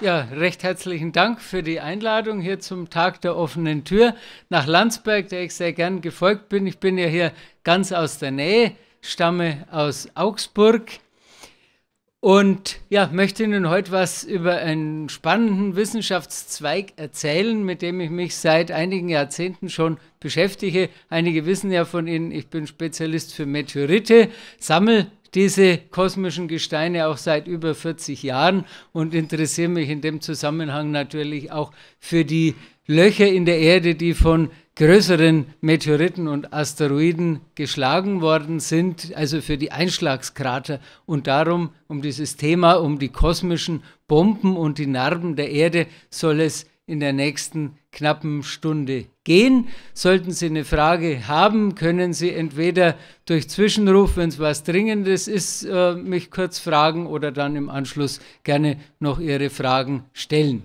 Ja, recht herzlichen Dank für die Einladung hier zum Tag der offenen Tür nach Landsberg, der ich sehr gern gefolgt bin. Ich bin ja hier ganz aus der Nähe, stamme aus Augsburg und ja, möchte Ihnen heute was über einen spannenden Wissenschaftszweig erzählen, mit dem ich mich seit einigen Jahrzehnten schon beschäftige. Einige wissen ja von Ihnen, ich bin Spezialist für Meteorite, sammle diese kosmischen Gesteine auch seit über 40 Jahren und interessiere mich in dem Zusammenhang natürlich auch für die Löcher in der Erde, die von größeren Meteoriten und Asteroiden geschlagen worden sind, also für die Einschlagskrater. Und darum, um dieses Thema, um die kosmischen Bomben und die Narben der Erde soll es in der nächsten knappen Stunde gehen. Sollten Sie eine Frage haben, können Sie entweder durch Zwischenruf, wenn es was Dringendes ist, äh, mich kurz fragen oder dann im Anschluss gerne noch Ihre Fragen stellen.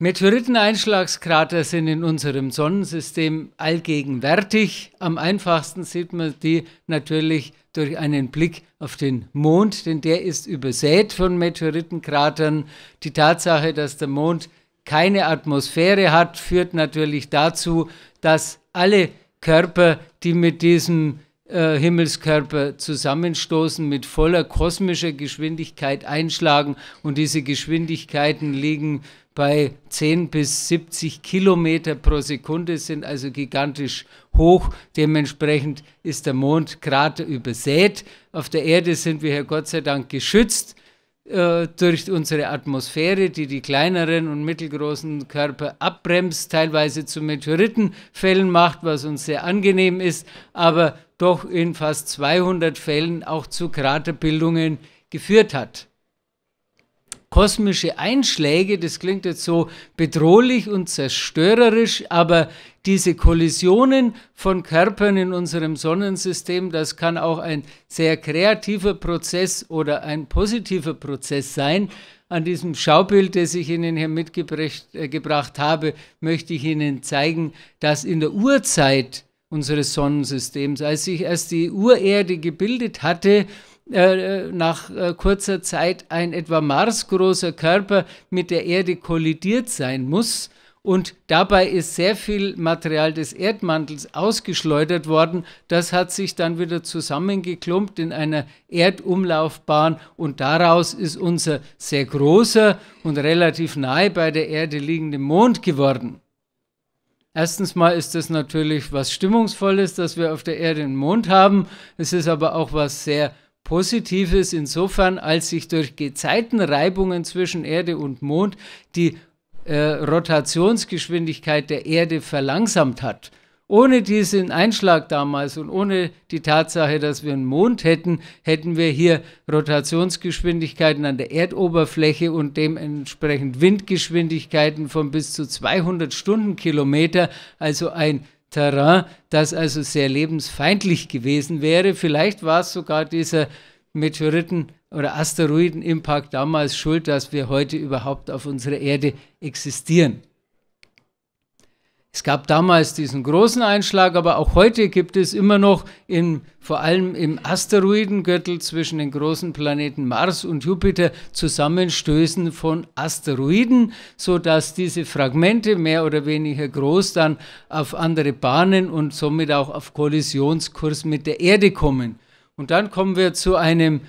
Meteoriteneinschlagskrater sind in unserem Sonnensystem allgegenwärtig. Am einfachsten sieht man die natürlich durch einen Blick auf den Mond, denn der ist übersät von Meteoritenkratern. Die Tatsache, dass der Mond keine Atmosphäre hat, führt natürlich dazu, dass alle Körper, die mit diesem äh, Himmelskörper zusammenstoßen, mit voller kosmischer Geschwindigkeit einschlagen und diese Geschwindigkeiten liegen bei 10 bis 70 Kilometer pro Sekunde, sind also gigantisch hoch. Dementsprechend ist der Mond gerade übersät. Auf der Erde sind wir ja Gott sei Dank geschützt äh, durch unsere Atmosphäre, die die kleineren und mittelgroßen Körper abbremst, teilweise zu Meteoritenfällen macht, was uns sehr angenehm ist, aber doch in fast 200 Fällen auch zu Kraterbildungen geführt hat kosmische Einschläge, das klingt jetzt so bedrohlich und zerstörerisch, aber diese Kollisionen von Körpern in unserem Sonnensystem, das kann auch ein sehr kreativer Prozess oder ein positiver Prozess sein. An diesem Schaubild, das ich Ihnen hier mitgebracht äh, habe, möchte ich Ihnen zeigen, dass in der Urzeit unseres Sonnensystems, als sich erst die Urerde gebildet hatte, äh, nach äh, kurzer Zeit ein etwa marsgroßer Körper mit der Erde kollidiert sein muss. Und dabei ist sehr viel Material des Erdmantels ausgeschleudert worden. Das hat sich dann wieder zusammengeklumpt in einer Erdumlaufbahn und daraus ist unser sehr großer und relativ nahe bei der Erde liegende Mond geworden. Erstens mal ist das natürlich was Stimmungsvolles, dass wir auf der Erde einen Mond haben. Es ist aber auch was sehr Positives insofern, als sich durch Gezeitenreibungen zwischen Erde und Mond die äh, Rotationsgeschwindigkeit der Erde verlangsamt hat. Ohne diesen Einschlag damals und ohne die Tatsache, dass wir einen Mond hätten, hätten wir hier Rotationsgeschwindigkeiten an der Erdoberfläche und dementsprechend Windgeschwindigkeiten von bis zu 200 Stundenkilometer, also ein Terrain, das also sehr lebensfeindlich gewesen wäre. Vielleicht war es sogar dieser Meteoriten- oder Asteroidenimpact damals schuld, dass wir heute überhaupt auf unserer Erde existieren. Es gab damals diesen großen Einschlag, aber auch heute gibt es immer noch, in, vor allem im Asteroidengürtel zwischen den großen Planeten Mars und Jupiter, Zusammenstößen von Asteroiden, sodass diese Fragmente mehr oder weniger groß dann auf andere Bahnen und somit auch auf Kollisionskurs mit der Erde kommen. Und dann kommen wir zu einem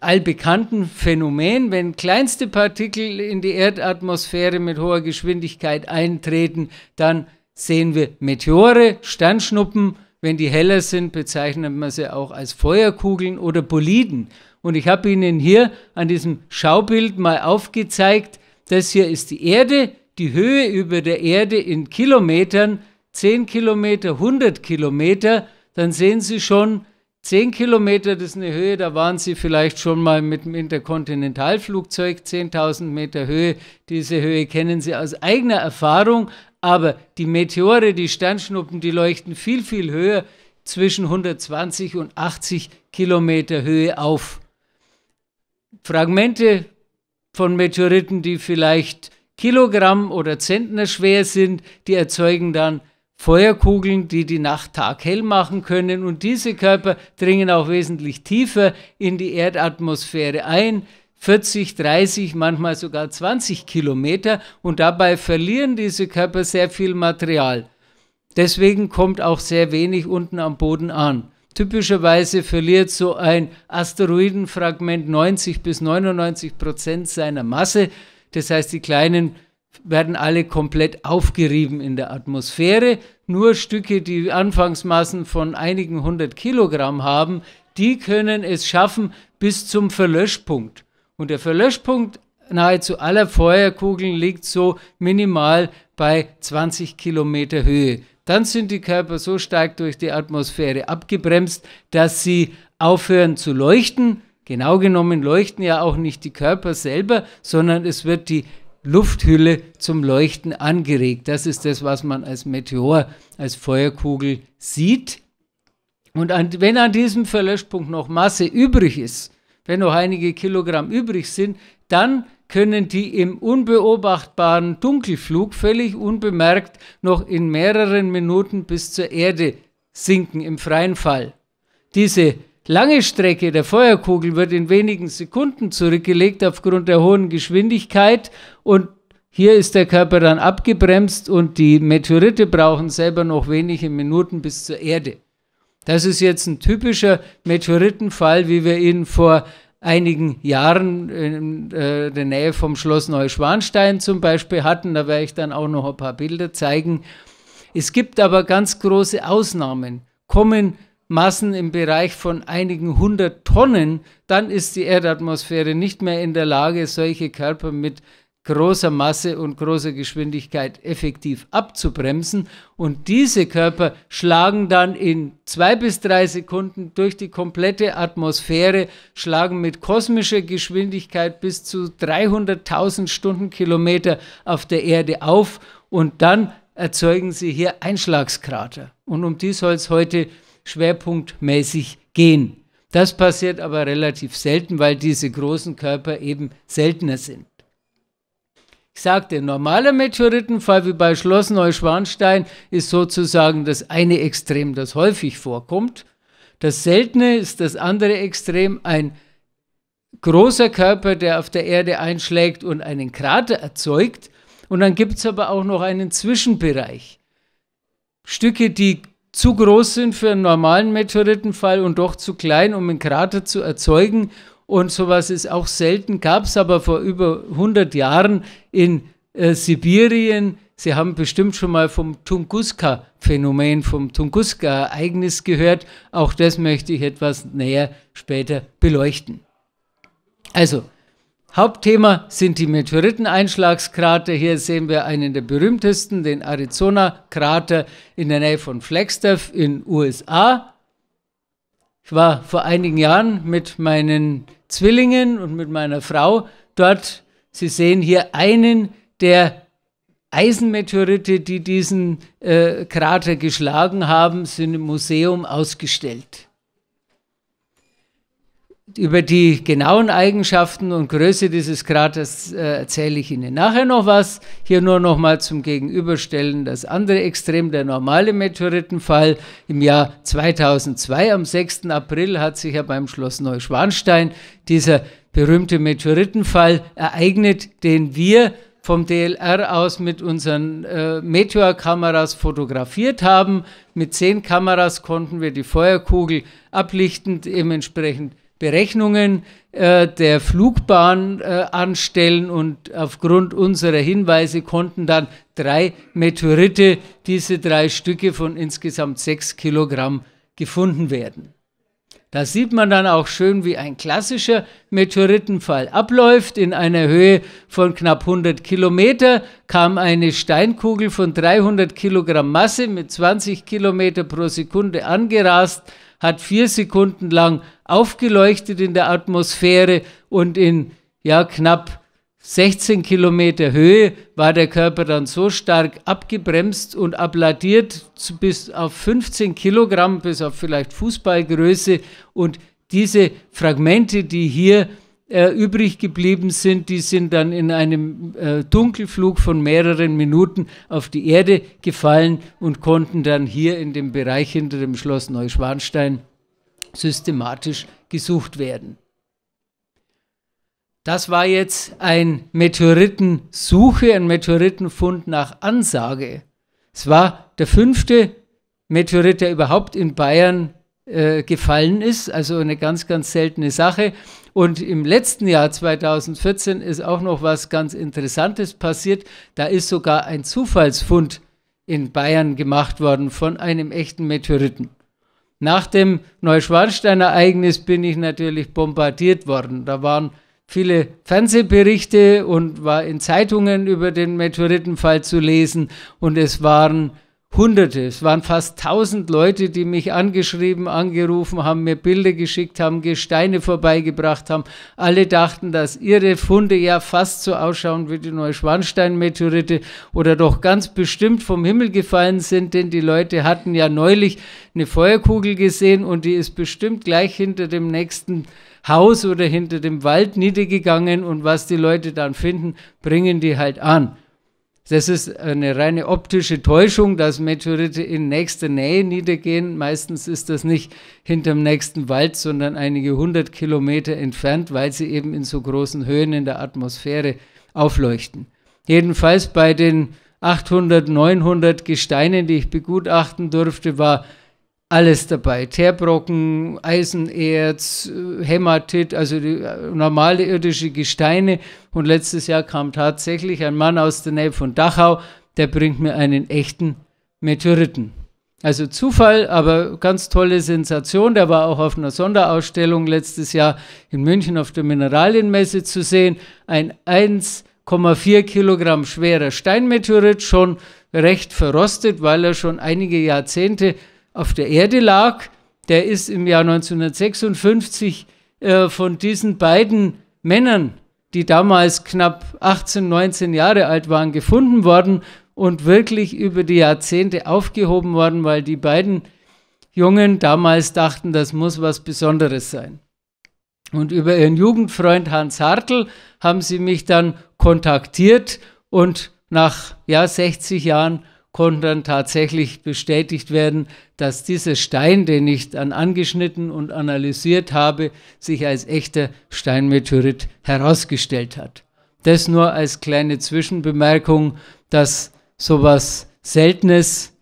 allbekannten Phänomen, wenn kleinste Partikel in die Erdatmosphäre mit hoher Geschwindigkeit eintreten, dann sehen wir Meteore, Sternschnuppen. Wenn die heller sind, bezeichnet man sie auch als Feuerkugeln oder Boliden. Und ich habe Ihnen hier an diesem Schaubild mal aufgezeigt, das hier ist die Erde, die Höhe über der Erde in Kilometern, 10 Kilometer, 100 Kilometer, dann sehen Sie schon, 10 Kilometer, das ist eine Höhe, da waren sie vielleicht schon mal mit dem Interkontinentalflugzeug, 10.000 Meter Höhe. Diese Höhe kennen sie aus eigener Erfahrung, aber die Meteore, die Sternschnuppen, die leuchten viel, viel höher, zwischen 120 und 80 Kilometer Höhe auf. Fragmente von Meteoriten, die vielleicht Kilogramm oder Zentner schwer sind, die erzeugen dann Feuerkugeln, die die Nacht taghell machen können und diese Körper dringen auch wesentlich tiefer in die Erdatmosphäre ein, 40, 30, manchmal sogar 20 Kilometer und dabei verlieren diese Körper sehr viel Material. Deswegen kommt auch sehr wenig unten am Boden an. Typischerweise verliert so ein Asteroidenfragment 90 bis 99 Prozent seiner Masse. Das heißt, die kleinen werden alle komplett aufgerieben in der Atmosphäre. Nur Stücke, die Anfangsmassen von einigen hundert Kilogramm haben, die können es schaffen bis zum Verlöschpunkt. Und der Verlöschpunkt nahezu aller Feuerkugeln liegt so minimal bei 20 Kilometer Höhe. Dann sind die Körper so stark durch die Atmosphäre abgebremst, dass sie aufhören zu leuchten. Genau genommen leuchten ja auch nicht die Körper selber, sondern es wird die Lufthülle zum Leuchten angeregt. Das ist das, was man als Meteor, als Feuerkugel sieht. Und an, wenn an diesem Verlöschpunkt noch Masse übrig ist, wenn noch einige Kilogramm übrig sind, dann können die im unbeobachtbaren Dunkelflug völlig unbemerkt noch in mehreren Minuten bis zur Erde sinken im freien Fall. Diese lange Strecke der Feuerkugel wird in wenigen Sekunden zurückgelegt aufgrund der hohen Geschwindigkeit und hier ist der Körper dann abgebremst und die Meteorite brauchen selber noch wenige Minuten bis zur Erde. Das ist jetzt ein typischer Meteoritenfall, wie wir ihn vor einigen Jahren in äh, der Nähe vom Schloss Neuschwanstein zum Beispiel hatten. Da werde ich dann auch noch ein paar Bilder zeigen. Es gibt aber ganz große Ausnahmen. Kommen Massen im Bereich von einigen hundert Tonnen, dann ist die Erdatmosphäre nicht mehr in der Lage, solche Körper mit großer Masse und großer Geschwindigkeit effektiv abzubremsen. Und diese Körper schlagen dann in zwei bis drei Sekunden durch die komplette Atmosphäre, schlagen mit kosmischer Geschwindigkeit bis zu 300.000 Stundenkilometer auf der Erde auf und dann erzeugen sie hier Einschlagskrater. Und um die soll es heute gehen schwerpunktmäßig gehen. Das passiert aber relativ selten, weil diese großen Körper eben seltener sind. Ich sagte, normaler Meteoritenfall wie bei Schloss Neuschwanstein ist sozusagen das eine Extrem, das häufig vorkommt. Das Seltene ist das andere Extrem, ein großer Körper, der auf der Erde einschlägt und einen Krater erzeugt. Und dann gibt es aber auch noch einen Zwischenbereich. Stücke, die zu groß sind für einen normalen Meteoritenfall und doch zu klein, um einen Krater zu erzeugen. Und sowas ist auch selten, gab es aber vor über 100 Jahren in äh, Sibirien. Sie haben bestimmt schon mal vom Tunguska-Phänomen, vom Tunguska-Ereignis gehört. Auch das möchte ich etwas näher später beleuchten. Also, Hauptthema sind die Meteoriteneinschlagskrater. Hier sehen wir einen der berühmtesten, den Arizona-Krater in der Nähe von Flagstaff in USA. Ich war vor einigen Jahren mit meinen Zwillingen und mit meiner Frau dort. Sie sehen hier einen der Eisenmeteorite, die diesen äh, Krater geschlagen haben, sind im Museum ausgestellt. Über die genauen Eigenschaften und Größe dieses Kraters äh, erzähle ich Ihnen nachher noch was. Hier nur noch mal zum Gegenüberstellen das andere Extrem, der normale Meteoritenfall. Im Jahr 2002, am 6. April, hat sich ja beim Schloss Neuschwanstein dieser berühmte Meteoritenfall ereignet, den wir vom DLR aus mit unseren äh, Meteor-Kameras fotografiert haben. Mit zehn Kameras konnten wir die Feuerkugel ablichtend eben entsprechend Berechnungen äh, der Flugbahn äh, anstellen und aufgrund unserer Hinweise konnten dann drei Meteorite, diese drei Stücke von insgesamt sechs Kilogramm, gefunden werden. Da sieht man dann auch schön, wie ein klassischer Meteoritenfall abläuft. In einer Höhe von knapp 100 Kilometer kam eine Steinkugel von 300 Kilogramm Masse mit 20 Kilometer pro Sekunde angerast, hat vier Sekunden lang aufgeleuchtet in der Atmosphäre und in ja, knapp 16 Kilometer Höhe war der Körper dann so stark abgebremst und abladiert bis auf 15 Kilogramm, bis auf vielleicht Fußballgröße. Und diese Fragmente, die hier äh, übrig geblieben sind, die sind dann in einem äh, Dunkelflug von mehreren Minuten auf die Erde gefallen und konnten dann hier in dem Bereich hinter dem Schloss Neuschwanstein systematisch gesucht werden. Das war jetzt ein Meteoritensuche, ein Meteoritenfund nach Ansage. Es war der fünfte Meteorit, der überhaupt in Bayern äh, gefallen ist, also eine ganz, ganz seltene Sache. Und im letzten Jahr 2014 ist auch noch was ganz Interessantes passiert. Da ist sogar ein Zufallsfund in Bayern gemacht worden von einem echten Meteoriten. Nach dem Neuschwanstein-Ereignis bin ich natürlich bombardiert worden. Da waren viele Fernsehberichte und war in Zeitungen über den Meteoritenfall zu lesen und es waren Hunderte, es waren fast tausend Leute, die mich angeschrieben, angerufen haben, mir Bilder geschickt haben, Gesteine vorbeigebracht haben. Alle dachten, dass ihre Funde ja fast so ausschauen wie die Neuschwanstein-Meteorite oder doch ganz bestimmt vom Himmel gefallen sind, denn die Leute hatten ja neulich eine Feuerkugel gesehen und die ist bestimmt gleich hinter dem nächsten Haus oder hinter dem Wald niedergegangen und was die Leute dann finden, bringen die halt an. Das ist eine reine optische Täuschung, dass Meteorite in nächster Nähe niedergehen. Meistens ist das nicht hinterm nächsten Wald, sondern einige hundert Kilometer entfernt, weil sie eben in so großen Höhen in der Atmosphäre aufleuchten. Jedenfalls bei den 800, 900 Gesteinen, die ich begutachten durfte, war alles dabei. Teerbrocken, Eisenerz, äh, Hämatit, also äh, normale irdische Gesteine. Und letztes Jahr kam tatsächlich ein Mann aus der Nähe von Dachau, der bringt mir einen echten Meteoriten. Also Zufall, aber ganz tolle Sensation. Der war auch auf einer Sonderausstellung letztes Jahr in München auf der Mineralienmesse zu sehen. Ein 1,4 Kilogramm schwerer Steinmeteorit, schon recht verrostet, weil er schon einige Jahrzehnte auf der Erde lag, der ist im Jahr 1956 äh, von diesen beiden Männern, die damals knapp 18, 19 Jahre alt waren, gefunden worden und wirklich über die Jahrzehnte aufgehoben worden, weil die beiden Jungen damals dachten, das muss was Besonderes sein. Und über ihren Jugendfreund Hans Hartl haben sie mich dann kontaktiert und nach ja, 60 Jahren konnte dann tatsächlich bestätigt werden, dass dieser Stein, den ich dann angeschnitten und analysiert habe, sich als echter Steinmeteorit herausgestellt hat. Das nur als kleine Zwischenbemerkung, dass sowas Seltenes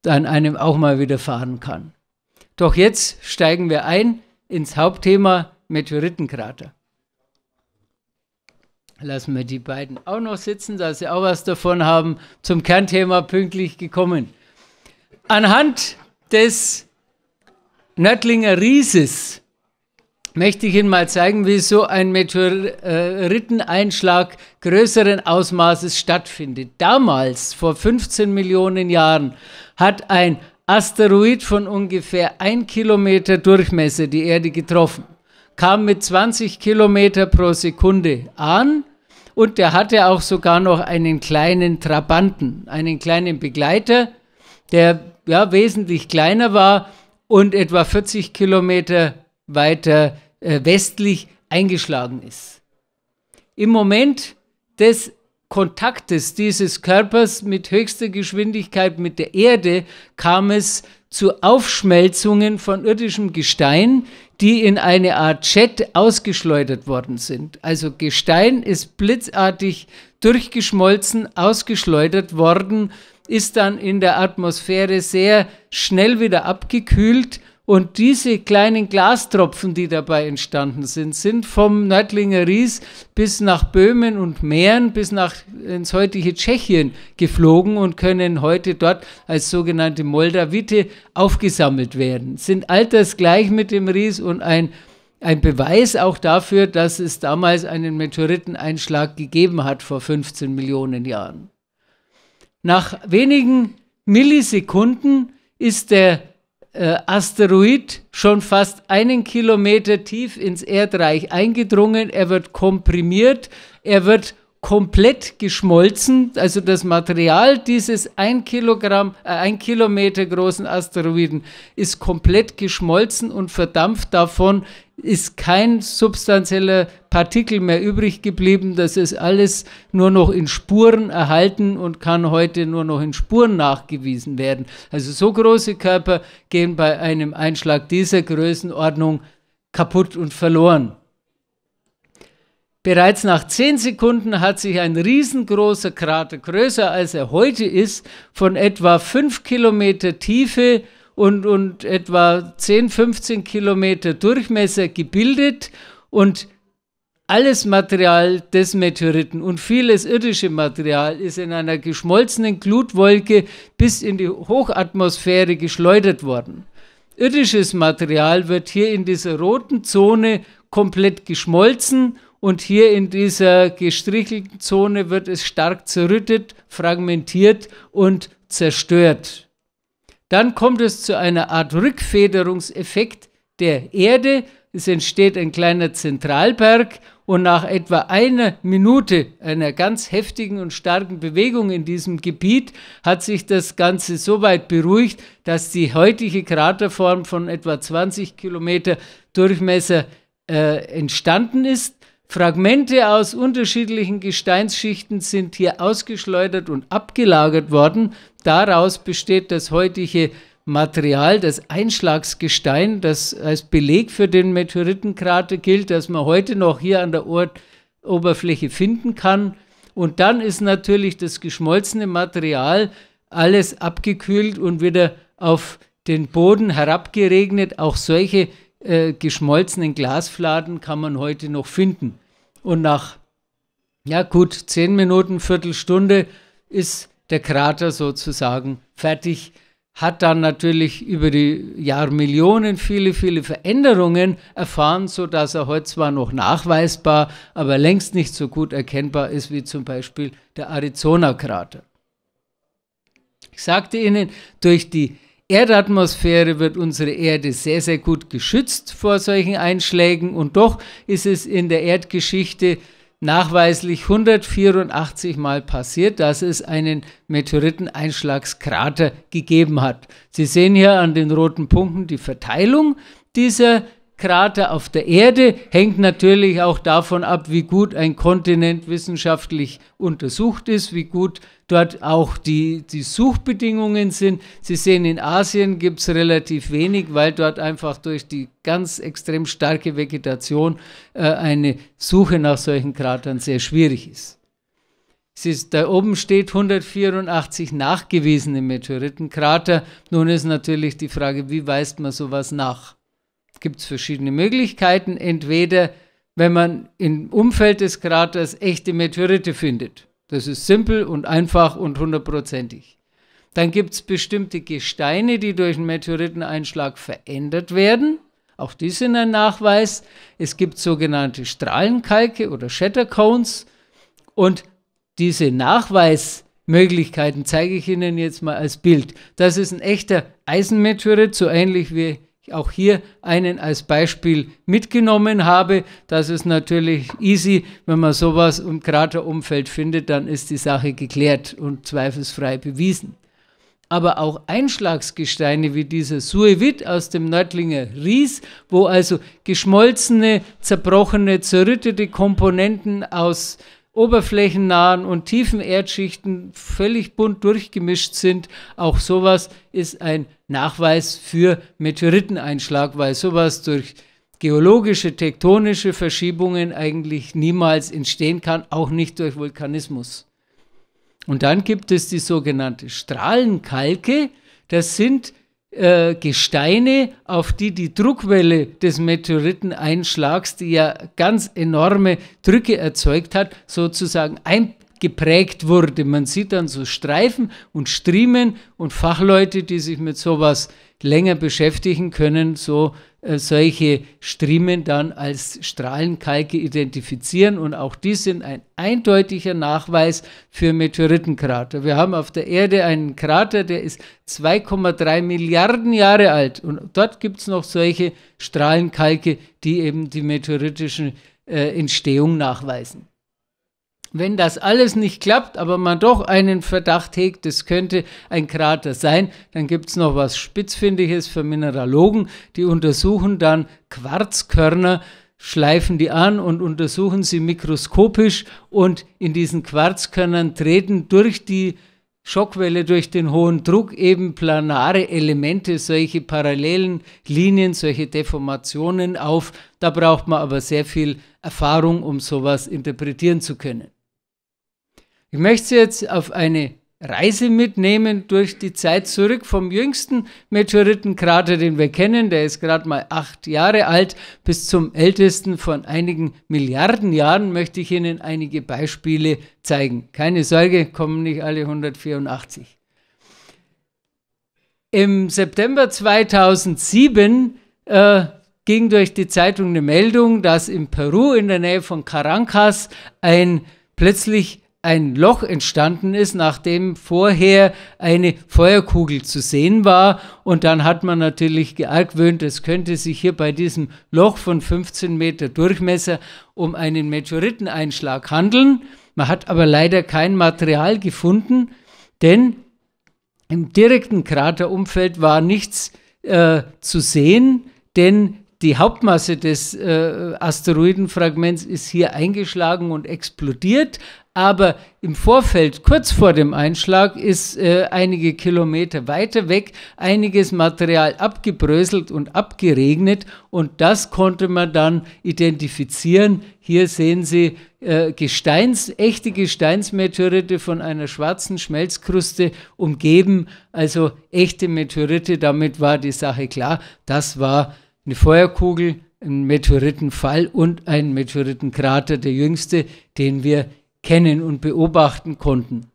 dann einem auch mal widerfahren kann. Doch jetzt steigen wir ein ins Hauptthema Meteoritenkrater lassen wir die beiden auch noch sitzen, dass sie auch was davon haben, zum Kernthema pünktlich gekommen. Anhand des Nördlinger Rieses möchte ich Ihnen mal zeigen, wie so ein Meteoriteneinschlag größeren Ausmaßes stattfindet. Damals, vor 15 Millionen Jahren, hat ein Asteroid von ungefähr 1 Kilometer Durchmesser die Erde getroffen kam mit 20 Kilometer pro Sekunde an und der hatte auch sogar noch einen kleinen Trabanten, einen kleinen Begleiter, der ja wesentlich kleiner war und etwa 40 Kilometer weiter äh, westlich eingeschlagen ist. Im Moment des Kontaktes dieses Körpers mit höchster Geschwindigkeit mit der Erde kam es zu Aufschmelzungen von irdischem Gestein, die in eine Art Jet ausgeschleudert worden sind. Also Gestein ist blitzartig durchgeschmolzen, ausgeschleudert worden, ist dann in der Atmosphäre sehr schnell wieder abgekühlt und diese kleinen Glastropfen, die dabei entstanden sind, sind vom Nördlinger Ries bis nach Böhmen und Mähren, bis nach ins heutige Tschechien geflogen und können heute dort als sogenannte Moldavite aufgesammelt werden. Sind altersgleich mit dem Ries und ein ein Beweis auch dafür, dass es damals einen Meteoriteneinschlag gegeben hat vor 15 Millionen Jahren. Nach wenigen Millisekunden ist der äh, Asteroid schon fast einen Kilometer tief ins Erdreich eingedrungen. Er wird komprimiert, er wird komplett geschmolzen. Also das Material dieses ein, Kilogramm, äh, ein Kilometer großen Asteroiden ist komplett geschmolzen und verdampft davon ist kein substanzieller Partikel mehr übrig geblieben. Das ist alles nur noch in Spuren erhalten und kann heute nur noch in Spuren nachgewiesen werden. Also so große Körper gehen bei einem Einschlag dieser Größenordnung kaputt und verloren. Bereits nach zehn Sekunden hat sich ein riesengroßer Krater, größer als er heute ist, von etwa fünf Kilometer Tiefe, und, und etwa 10, 15 Kilometer Durchmesser gebildet und alles Material des Meteoriten und vieles irdische Material ist in einer geschmolzenen Glutwolke bis in die Hochatmosphäre geschleudert worden. Irdisches Material wird hier in dieser roten Zone komplett geschmolzen und hier in dieser gestrichelten Zone wird es stark zerrüttet, fragmentiert und zerstört dann kommt es zu einer Art Rückfederungseffekt der Erde. Es entsteht ein kleiner Zentralberg und nach etwa einer Minute einer ganz heftigen und starken Bewegung in diesem Gebiet hat sich das Ganze so weit beruhigt, dass die heutige Kraterform von etwa 20 Kilometer Durchmesser äh, entstanden ist. Fragmente aus unterschiedlichen Gesteinsschichten sind hier ausgeschleudert und abgelagert worden, Daraus besteht das heutige Material, das Einschlagsgestein, das als Beleg für den Meteoritenkrater gilt, das man heute noch hier an der Erdoberfläche finden kann. Und dann ist natürlich das geschmolzene Material alles abgekühlt und wieder auf den Boden herabgeregnet. Auch solche äh, geschmolzenen Glasfladen kann man heute noch finden. Und nach ja, gut zehn Minuten, Viertelstunde ist der Krater sozusagen fertig. Hat dann natürlich über die Jahrmillionen viele, viele Veränderungen erfahren, sodass er heute zwar noch nachweisbar, aber längst nicht so gut erkennbar ist wie zum Beispiel der Arizona-Krater. Ich sagte Ihnen, durch die Erdatmosphäre wird unsere Erde sehr, sehr gut geschützt vor solchen Einschlägen und doch ist es in der Erdgeschichte nachweislich 184 Mal passiert, dass es einen Meteoriteneinschlagskrater gegeben hat. Sie sehen hier an den roten Punkten die Verteilung dieser Krater auf der Erde hängt natürlich auch davon ab, wie gut ein Kontinent wissenschaftlich untersucht ist, wie gut dort auch die, die Suchbedingungen sind. Sie sehen, in Asien gibt es relativ wenig, weil dort einfach durch die ganz extrem starke Vegetation äh, eine Suche nach solchen Kratern sehr schwierig ist. Ist, da oben steht 184 nachgewiesene Meteoritenkrater. Nun ist natürlich die Frage, wie weist man sowas nach? gibt es verschiedene Möglichkeiten. Entweder, wenn man im Umfeld des Kraters echte Meteorite findet. Das ist simpel und einfach und hundertprozentig. Dann gibt es bestimmte Gesteine, die durch einen Meteoriteneinschlag verändert werden. Auch die sind ein Nachweis. Es gibt sogenannte Strahlenkalke oder Shattercones. Und diese Nachweismöglichkeiten zeige ich Ihnen jetzt mal als Bild. Das ist ein echter Eisenmeteorit, so ähnlich wie auch hier einen als Beispiel mitgenommen habe. Das ist natürlich easy. Wenn man sowas im Kraterumfeld findet, dann ist die Sache geklärt und zweifelsfrei bewiesen. Aber auch Einschlagsgesteine wie dieser Suevit aus dem Nördlinger Ries, wo also geschmolzene, zerbrochene, zerrüttete Komponenten aus äh, oberflächennahen und tiefen Erdschichten völlig bunt durchgemischt sind. Auch sowas ist ein Nachweis für Meteoriteneinschlag, weil sowas durch geologische, tektonische Verschiebungen eigentlich niemals entstehen kann, auch nicht durch Vulkanismus. Und dann gibt es die sogenannte Strahlenkalke. Das sind äh, Gesteine, auf die die Druckwelle des Meteoriteneinschlags, die ja ganz enorme Drücke erzeugt hat, sozusagen ein geprägt wurde. Man sieht dann so Streifen und Striemen und Fachleute, die sich mit sowas länger beschäftigen können, so äh, solche Striemen dann als Strahlenkalke identifizieren und auch die sind ein eindeutiger Nachweis für Meteoritenkrater. Wir haben auf der Erde einen Krater, der ist 2,3 Milliarden Jahre alt und dort gibt es noch solche Strahlenkalke, die eben die meteoritische äh, Entstehung nachweisen wenn das alles nicht klappt, aber man doch einen Verdacht hegt, es könnte ein Krater sein, dann gibt es noch was Spitzfindiges für Mineralogen, die untersuchen dann Quarzkörner, schleifen die an und untersuchen sie mikroskopisch und in diesen Quarzkörnern treten durch die Schockwelle durch den hohen Druck eben planare Elemente, solche parallelen Linien, solche Deformationen auf. Da braucht man aber sehr viel Erfahrung, um sowas interpretieren zu können. Ich möchte Sie jetzt auf eine Reise mitnehmen durch die Zeit zurück vom jüngsten Meteoritenkrater, den wir kennen, der ist gerade mal acht Jahre alt, bis zum ältesten von einigen Milliarden Jahren möchte ich Ihnen einige Beispiele zeigen. Keine Sorge, kommen nicht alle 184. Im September 2007 äh, ging durch die Zeitung eine Meldung, dass in Peru in der Nähe von Caracas ein plötzlich ein Loch entstanden ist, nachdem vorher eine Feuerkugel zu sehen war. Und dann hat man natürlich geargwöhnt, es könnte sich hier bei diesem Loch von 15 Meter Durchmesser um einen Meteoriteneinschlag handeln. Man hat aber leider kein Material gefunden, denn im direkten Kraterumfeld war nichts äh, zu sehen, denn die Hauptmasse des äh, Asteroidenfragments ist hier eingeschlagen und explodiert, aber im Vorfeld, kurz vor dem Einschlag, ist äh, einige Kilometer weiter weg einiges Material abgebröselt und abgeregnet und das konnte man dann identifizieren. Hier sehen Sie äh, Gesteins, echte Gesteinsmeteorite von einer schwarzen Schmelzkruste umgeben, also echte Meteorite. Damit war die Sache klar. Das war eine Feuerkugel, ein Meteoritenfall und ein Meteoritenkrater, der jüngste, den wir kennen und beobachten konnten.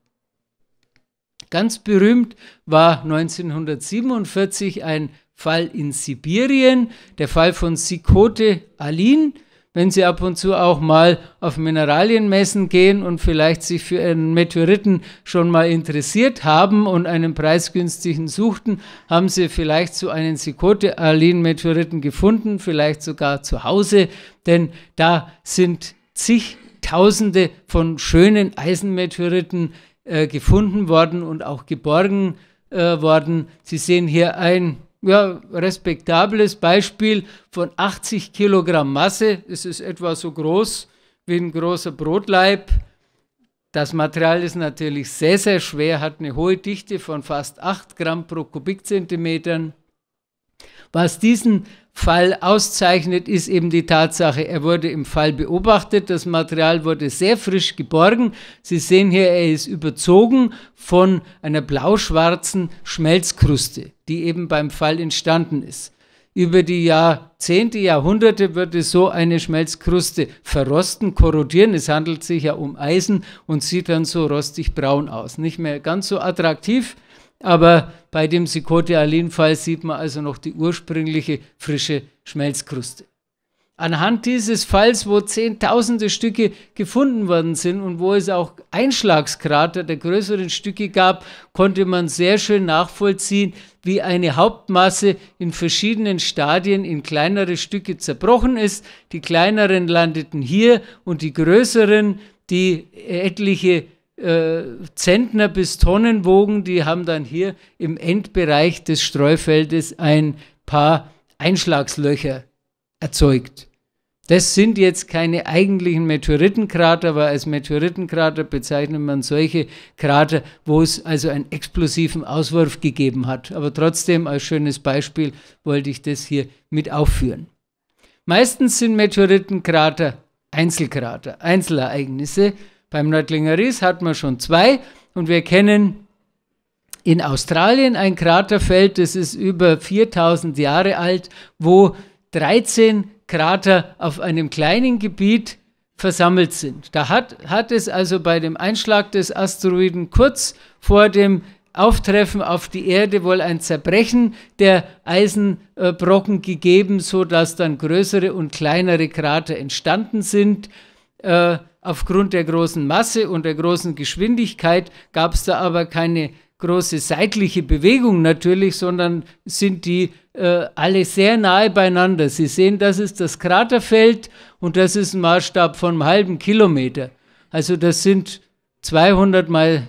Ganz berühmt war 1947 ein Fall in Sibirien, der Fall von Sikote Alin, wenn Sie ab und zu auch mal auf Mineralienmessen gehen und vielleicht sich für einen Meteoriten schon mal interessiert haben und einen preisgünstigen suchten, haben Sie vielleicht so einen Sikote-Alin-Meteoriten gefunden, vielleicht sogar zu Hause, denn da sind zigtausende von schönen Eisenmeteoriten äh, gefunden worden und auch geborgen äh, worden. Sie sehen hier ein ja, respektables Beispiel von 80 Kilogramm Masse. Es ist etwa so groß wie ein großer Brotleib. Das Material ist natürlich sehr, sehr schwer, hat eine hohe Dichte von fast 8 Gramm pro Kubikzentimeter. Was diesen Fall auszeichnet, ist eben die Tatsache, er wurde im Fall beobachtet. Das Material wurde sehr frisch geborgen. Sie sehen hier, er ist überzogen von einer blauschwarzen Schmelzkruste, die eben beim Fall entstanden ist. Über die Jahrzehnte, Jahrhunderte würde so eine Schmelzkruste verrosten, korrodieren. Es handelt sich ja um Eisen und sieht dann so rostig braun aus. Nicht mehr ganz so attraktiv. Aber bei dem Sikote-Alin-Fall sieht man also noch die ursprüngliche frische Schmelzkruste. Anhand dieses Falls, wo zehntausende Stücke gefunden worden sind und wo es auch Einschlagskrater der größeren Stücke gab, konnte man sehr schön nachvollziehen, wie eine Hauptmasse in verschiedenen Stadien in kleinere Stücke zerbrochen ist. Die kleineren landeten hier und die größeren, die etliche äh, Zentner bis Tonnen wogen, die haben dann hier im Endbereich des Streufeldes ein paar Einschlagslöcher erzeugt. Das sind jetzt keine eigentlichen Meteoritenkrater, aber als Meteoritenkrater bezeichnet man solche Krater, wo es also einen explosiven Auswurf gegeben hat. Aber trotzdem als schönes Beispiel wollte ich das hier mit aufführen. Meistens sind Meteoritenkrater Einzelkrater, Einzelereignisse, beim Nördlinger Ries hat man schon zwei und wir kennen in Australien ein Kraterfeld, das ist über 4000 Jahre alt, wo 13 Krater auf einem kleinen Gebiet versammelt sind. Da hat, hat es also bei dem Einschlag des Asteroiden kurz vor dem Auftreffen auf die Erde wohl ein Zerbrechen der Eisenbrocken äh, gegeben, sodass dann größere und kleinere Krater entstanden sind. Äh, Aufgrund der großen Masse und der großen Geschwindigkeit gab es da aber keine große seitliche Bewegung natürlich, sondern sind die äh, alle sehr nahe beieinander. Sie sehen, das ist das Kraterfeld und das ist ein Maßstab von einem halben Kilometer. Also das sind 200 mal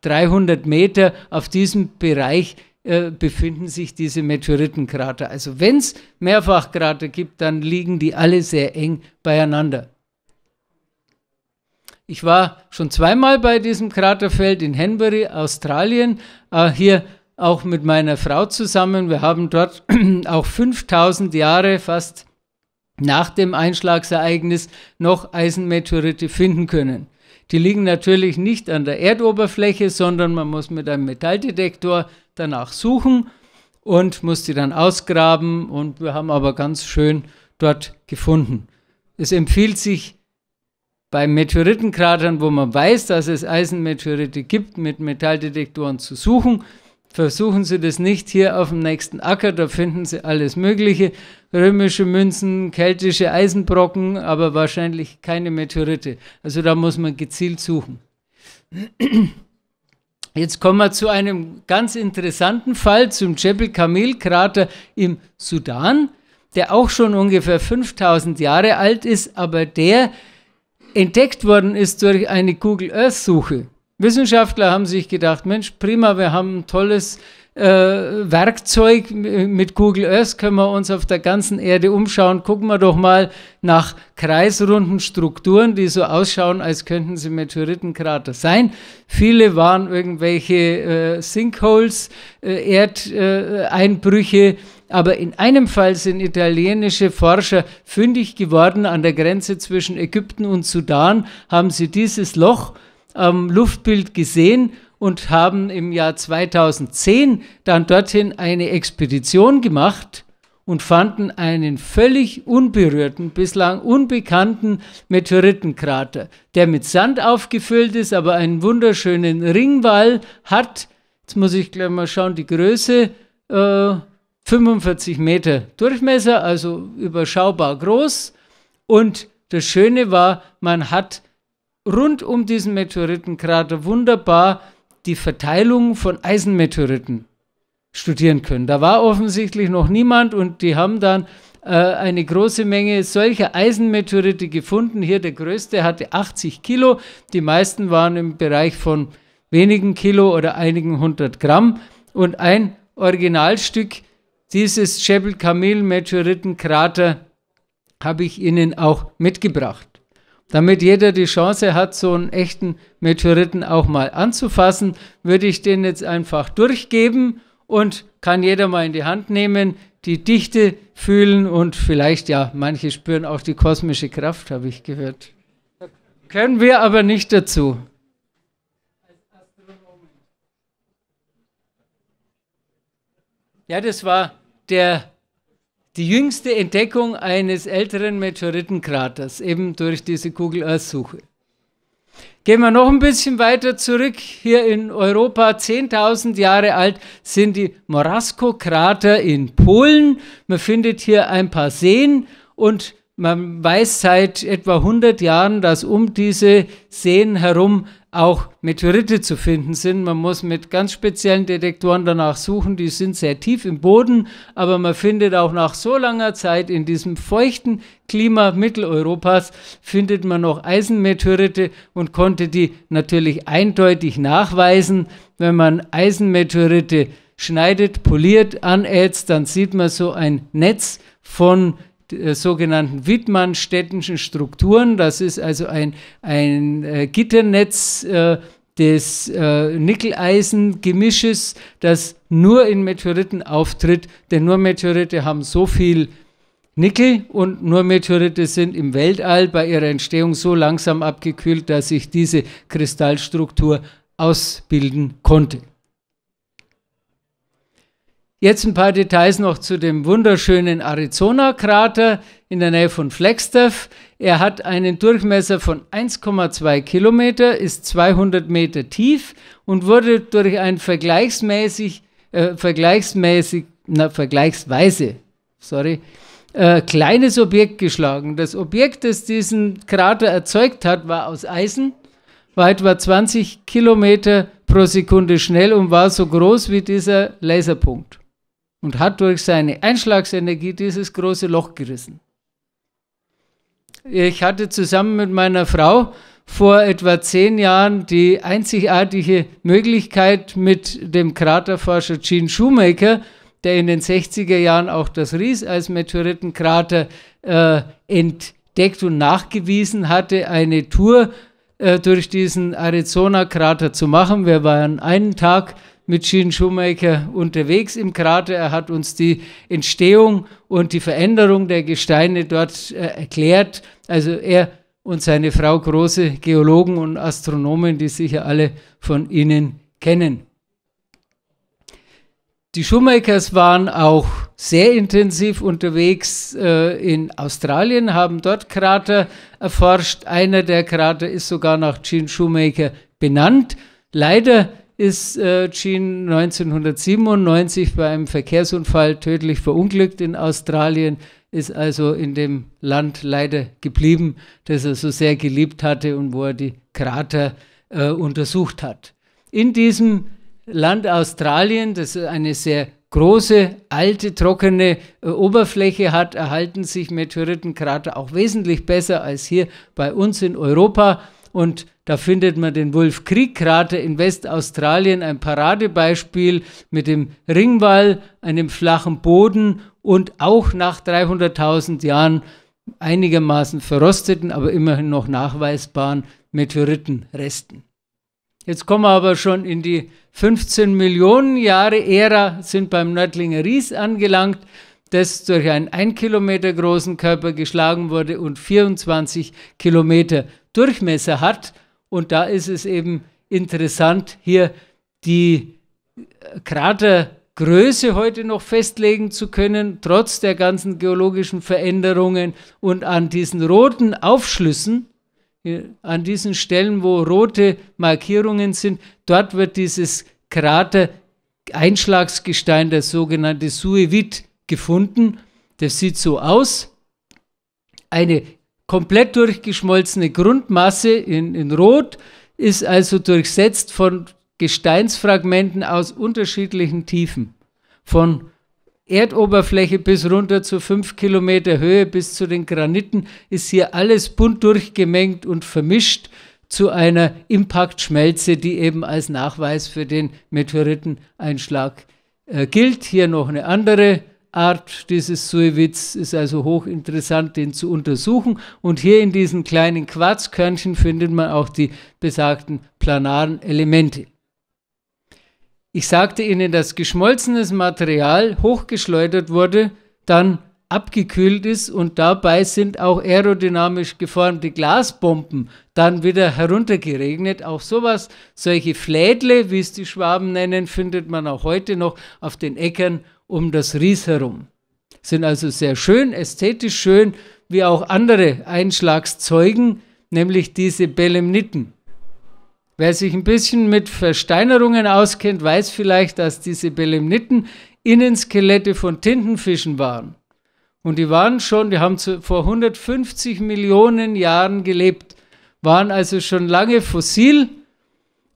300 Meter. Auf diesem Bereich äh, befinden sich diese Meteoritenkrater. Also wenn es Mehrfachkrater gibt, dann liegen die alle sehr eng beieinander. Ich war schon zweimal bei diesem Kraterfeld in Henbury, Australien, äh, hier auch mit meiner Frau zusammen. Wir haben dort auch 5000 Jahre fast nach dem Einschlagsereignis noch Eisenmeteorite finden können. Die liegen natürlich nicht an der Erdoberfläche, sondern man muss mit einem Metalldetektor danach suchen und muss die dann ausgraben. Und wir haben aber ganz schön dort gefunden. Es empfiehlt sich, bei Meteoritenkratern, wo man weiß, dass es Eisenmeteorite gibt, mit Metalldetektoren zu suchen. Versuchen Sie das nicht hier auf dem nächsten Acker, da finden Sie alles Mögliche. Römische Münzen, keltische Eisenbrocken, aber wahrscheinlich keine Meteorite. Also da muss man gezielt suchen. Jetzt kommen wir zu einem ganz interessanten Fall, zum Jebel Kamil-Krater im Sudan, der auch schon ungefähr 5000 Jahre alt ist, aber der entdeckt worden ist durch eine Google Earth-Suche. Wissenschaftler haben sich gedacht, Mensch, prima, wir haben ein tolles äh, Werkzeug. Mit Google Earth können wir uns auf der ganzen Erde umschauen. Gucken wir doch mal nach kreisrunden Strukturen, die so ausschauen, als könnten sie Meteoritenkrater sein. Viele waren irgendwelche äh, Sinkholes, äh, Erdeinbrüche. Aber in einem Fall sind italienische Forscher fündig geworden an der Grenze zwischen Ägypten und Sudan, haben sie dieses Loch am Luftbild gesehen und haben im Jahr 2010 dann dorthin eine Expedition gemacht und fanden einen völlig unberührten, bislang unbekannten Meteoritenkrater, der mit Sand aufgefüllt ist, aber einen wunderschönen Ringwall hat. Jetzt muss ich gleich mal schauen, die Größe. Äh, 45 Meter Durchmesser, also überschaubar groß. Und das Schöne war, man hat rund um diesen Meteoritenkrater wunderbar die Verteilung von Eisenmeteoriten studieren können. Da war offensichtlich noch niemand und die haben dann äh, eine große Menge solcher Eisenmeteorite gefunden. Hier der größte hatte 80 Kilo, die meisten waren im Bereich von wenigen Kilo oder einigen hundert Gramm und ein Originalstück dieses Jebel Kamil Meteoritenkrater habe ich Ihnen auch mitgebracht. Damit jeder die Chance hat, so einen echten Meteoriten auch mal anzufassen, würde ich den jetzt einfach durchgeben und kann jeder mal in die Hand nehmen, die Dichte fühlen und vielleicht, ja, manche spüren auch die kosmische Kraft, habe ich gehört. können wir aber nicht dazu. Ja, das war der, die jüngste Entdeckung eines älteren Meteoritenkraters, eben durch diese kugel Earth-Suche. Gehen wir noch ein bisschen weiter zurück. Hier in Europa, 10.000 Jahre alt, sind die Morasko-Krater in Polen. Man findet hier ein paar Seen und man weiß seit etwa 100 Jahren, dass um diese Seen herum auch Meteorite zu finden sind. Man muss mit ganz speziellen Detektoren danach suchen. Die sind sehr tief im Boden, aber man findet auch nach so langer Zeit in diesem feuchten Klima Mitteleuropas, findet man noch Eisenmeteorite und konnte die natürlich eindeutig nachweisen. Wenn man Eisenmeteorite schneidet, poliert, anätzt, dann sieht man so ein Netz von äh, sogenannten Wittmannstädtischen Strukturen. Das ist also ein, ein äh, Gitternetz äh, des äh, Nickel-Eisen-Gemisches, das nur in Meteoriten auftritt, denn nur Meteorite haben so viel Nickel und nur Meteorite sind im Weltall bei ihrer Entstehung so langsam abgekühlt, dass sich diese Kristallstruktur ausbilden konnte. Jetzt ein paar Details noch zu dem wunderschönen Arizona-Krater in der Nähe von Flagstaff. Er hat einen Durchmesser von 1,2 Kilometer, ist 200 Meter tief und wurde durch ein vergleichsmäßig, äh, vergleichsmäßig, na, vergleichsweise, sorry, äh, kleines Objekt geschlagen. Das Objekt, das diesen Krater erzeugt hat, war aus Eisen, war etwa 20 Kilometer pro Sekunde schnell und war so groß wie dieser Laserpunkt und hat durch seine Einschlagsenergie dieses große Loch gerissen. Ich hatte zusammen mit meiner Frau vor etwa zehn Jahren die einzigartige Möglichkeit mit dem Kraterforscher Gene Shoemaker, der in den 60er Jahren auch das Ries als Meteoritenkrater äh, entdeckt und nachgewiesen hatte, eine Tour äh, durch diesen Arizona-Krater zu machen. Wir waren einen Tag mit Gene Shoemaker unterwegs im Krater. Er hat uns die Entstehung und die Veränderung der Gesteine dort äh, erklärt. Also er und seine Frau große Geologen und Astronomen, die sicher alle von Ihnen kennen. Die Shoemakers waren auch sehr intensiv unterwegs äh, in Australien, haben dort Krater erforscht. Einer der Krater ist sogar nach Gene Shoemaker benannt. Leider ist äh, Jean 1997 bei einem Verkehrsunfall tödlich verunglückt in Australien, ist also in dem Land leider geblieben, das er so sehr geliebt hatte und wo er die Krater äh, untersucht hat. In diesem Land Australien, das eine sehr große, alte, trockene äh, Oberfläche hat, erhalten sich Meteoritenkrater auch wesentlich besser als hier bei uns in Europa und da findet man den Wolf Creek Krater in Westaustralien, ein Paradebeispiel mit dem Ringwall, einem flachen Boden und auch nach 300.000 Jahren einigermaßen verrosteten, aber immerhin noch nachweisbaren Meteoritenresten. Jetzt kommen wir aber schon in die 15 Millionen Jahre Ära, sind beim Nördlinger Ries angelangt das durch einen 1 Kilometer großen Körper geschlagen wurde und 24 Kilometer Durchmesser hat. Und da ist es eben interessant, hier die äh, Kratergröße heute noch festlegen zu können, trotz der ganzen geologischen Veränderungen. Und an diesen roten Aufschlüssen, an diesen Stellen, wo rote Markierungen sind, dort wird dieses Krater Einschlagsgestein, das sogenannte Suevit, gefunden. Das sieht so aus. Eine komplett durchgeschmolzene Grundmasse in, in Rot ist also durchsetzt von Gesteinsfragmenten aus unterschiedlichen Tiefen. Von Erdoberfläche bis runter zu 5 Kilometer Höhe bis zu den Graniten ist hier alles bunt durchgemengt und vermischt zu einer Impaktschmelze, die eben als Nachweis für den Meteoriteneinschlag äh, gilt. Hier noch eine andere Art dieses Suevitz ist also hochinteressant, den zu untersuchen. Und hier in diesen kleinen Quarzkörnchen findet man auch die besagten planaren Elemente. Ich sagte Ihnen, dass geschmolzenes Material hochgeschleudert wurde, dann abgekühlt ist und dabei sind auch aerodynamisch geformte Glasbomben dann wieder heruntergeregnet. Auch sowas, solche Flädle, wie es die Schwaben nennen, findet man auch heute noch auf den Äckern um das Ries herum. Sind also sehr schön, ästhetisch schön, wie auch andere Einschlagszeugen, nämlich diese Belemniten. Wer sich ein bisschen mit Versteinerungen auskennt, weiß vielleicht, dass diese Belemniten Innenskelette von Tintenfischen waren. Und die waren schon, die haben zu, vor 150 Millionen Jahren gelebt, waren also schon lange fossil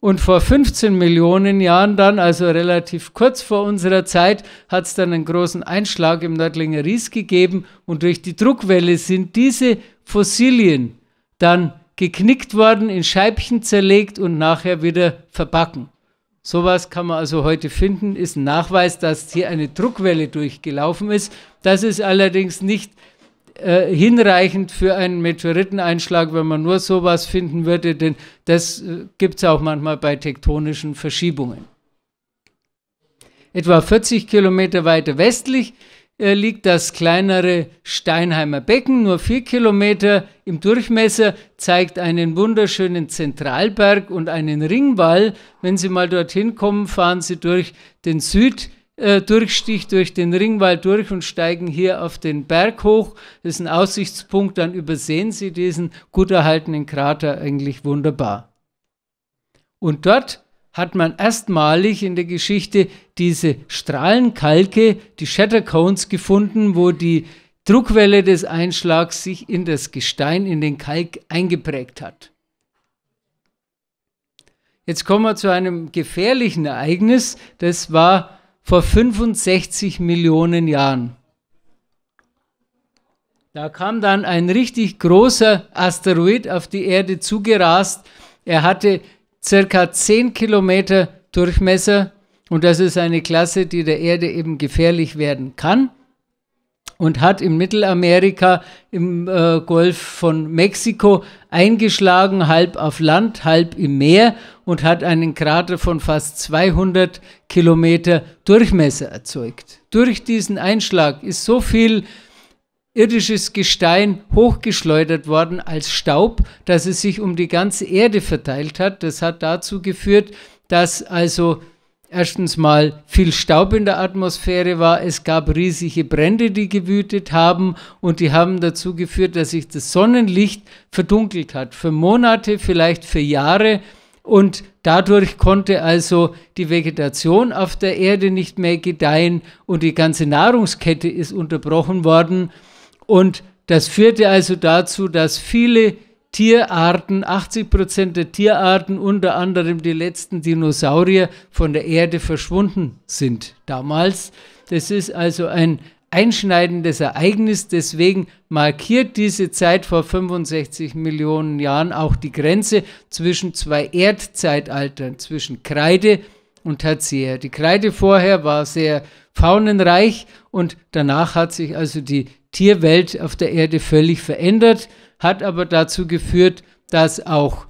und vor 15 Millionen Jahren dann, also relativ kurz vor unserer Zeit, hat es dann einen großen Einschlag im Nördlinger Ries gegeben und durch die Druckwelle sind diese Fossilien dann geknickt worden, in Scheibchen zerlegt und nachher wieder verbacken. Sowas kann man also heute finden, ist ein Nachweis, dass hier eine Druckwelle durchgelaufen ist. Das ist allerdings nicht äh, hinreichend für einen Meteoriteneinschlag, wenn man nur sowas finden würde, denn das äh, gibt es auch manchmal bei tektonischen Verschiebungen. Etwa 40 Kilometer weiter westlich äh, liegt das kleinere Steinheimer Becken, nur vier Kilometer im Durchmesser, zeigt einen wunderschönen Zentralberg und einen Ringwall. Wenn Sie mal dorthin kommen, fahren Sie durch den Süd. Äh, Durchstich durch den Ringwald durch und steigen hier auf den Berg hoch. Das ist ein Aussichtspunkt, dann übersehen Sie diesen gut erhaltenen Krater eigentlich wunderbar. Und dort hat man erstmalig in der Geschichte diese Strahlenkalke, die Shattercones gefunden, wo die Druckwelle des Einschlags sich in das Gestein, in den Kalk eingeprägt hat. Jetzt kommen wir zu einem gefährlichen Ereignis, das war vor 65 Millionen Jahren. Da kam dann ein richtig großer Asteroid auf die Erde zugerast. Er hatte circa 10 Kilometer Durchmesser. Und das ist eine Klasse, die der Erde eben gefährlich werden kann und hat in Mittelamerika im äh, Golf von Mexiko eingeschlagen, halb auf Land, halb im Meer und hat einen Krater von fast 200 Kilometer Durchmesser erzeugt. Durch diesen Einschlag ist so viel irdisches Gestein hochgeschleudert worden als Staub, dass es sich um die ganze Erde verteilt hat. Das hat dazu geführt, dass also erstens mal viel Staub in der Atmosphäre war, es gab riesige Brände, die gewütet haben und die haben dazu geführt, dass sich das Sonnenlicht verdunkelt hat. Für Monate, vielleicht für Jahre. Und dadurch konnte also die Vegetation auf der Erde nicht mehr gedeihen und die ganze Nahrungskette ist unterbrochen worden. Und das führte also dazu, dass viele Tierarten, 80 Prozent der Tierarten, unter anderem die letzten Dinosaurier, von der Erde verschwunden sind damals. Das ist also ein einschneidendes Ereignis. Deswegen markiert diese Zeit vor 65 Millionen Jahren auch die Grenze zwischen zwei Erdzeitaltern, zwischen Kreide und Tertiär. Die Kreide vorher war sehr faunenreich und danach hat sich also die Tierwelt auf der Erde völlig verändert, hat aber dazu geführt, dass auch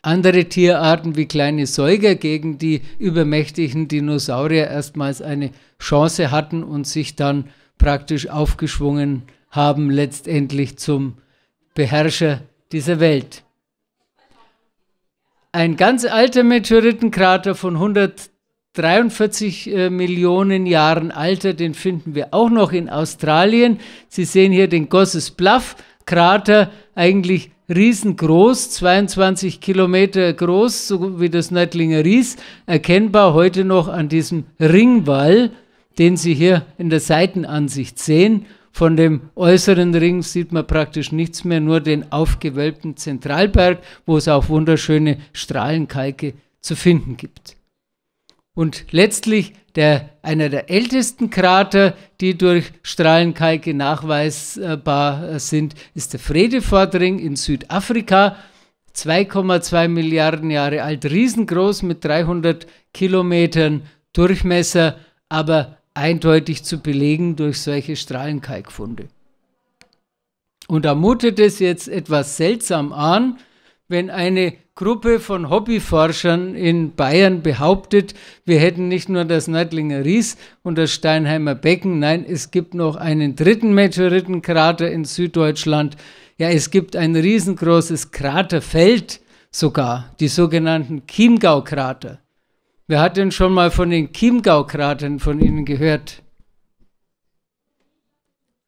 andere Tierarten wie kleine Säuger gegen die übermächtigen Dinosaurier erstmals eine Chance hatten und sich dann praktisch aufgeschwungen haben, letztendlich zum Beherrscher dieser Welt. Ein ganz alter Meteoritenkrater von 100 43 äh, Millionen Jahren alter, den finden wir auch noch in Australien. Sie sehen hier den Gosses Bluff Krater, eigentlich riesengroß, 22 Kilometer groß, so wie das Nördlinger Ries, erkennbar heute noch an diesem Ringwall, den Sie hier in der Seitenansicht sehen. Von dem äußeren Ring sieht man praktisch nichts mehr, nur den aufgewölbten Zentralberg, wo es auch wunderschöne Strahlenkalke zu finden gibt und letztlich der, einer der ältesten Krater, die durch Strahlenkalke nachweisbar äh, sind, ist der Fredefordring in Südafrika. 2,2 Milliarden Jahre alt, riesengroß mit 300 Kilometern Durchmesser, aber eindeutig zu belegen durch solche Strahlenkalkfunde. Und da mutet es jetzt etwas seltsam an, wenn eine Gruppe von Hobbyforschern in Bayern behauptet, wir hätten nicht nur das Nördlinger Ries und das Steinheimer Becken, nein, es gibt noch einen dritten Meteoritenkrater in Süddeutschland. Ja, es gibt ein riesengroßes Kraterfeld sogar, die sogenannten Chiemgau-Krater. Wer hat denn schon mal von den Chiemgau-Kratern von Ihnen gehört?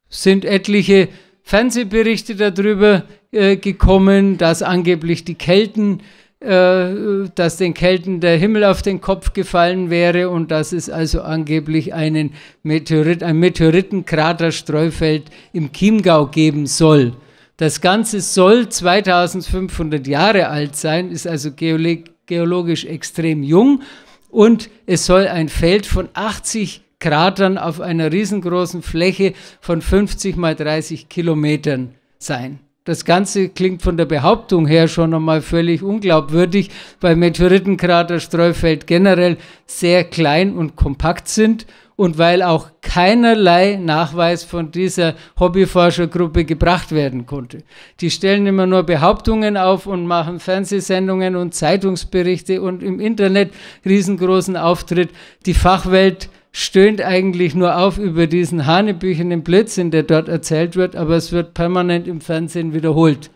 Sind etliche Fernsehberichte darüber äh, gekommen, dass angeblich die Kelten, äh, dass den Kelten der Himmel auf den Kopf gefallen wäre und dass es also angeblich einen Meteorit, ein Meteoritenkraterstreufeld im Chiemgau geben soll. Das Ganze soll 2500 Jahre alt sein, ist also geologisch extrem jung und es soll ein Feld von 80 Jahren Kratern auf einer riesengroßen Fläche von 50 mal 30 Kilometern sein. Das Ganze klingt von der Behauptung her schon einmal völlig unglaubwürdig, weil Meteoritenkrater, Streufeld generell sehr klein und kompakt sind und weil auch keinerlei Nachweis von dieser Hobbyforschergruppe gebracht werden konnte. Die stellen immer nur Behauptungen auf und machen Fernsehsendungen und Zeitungsberichte und im Internet riesengroßen Auftritt. Die Fachwelt stöhnt eigentlich nur auf über diesen hanebüchenen Blödsinn, der dort erzählt wird, aber es wird permanent im Fernsehen wiederholt.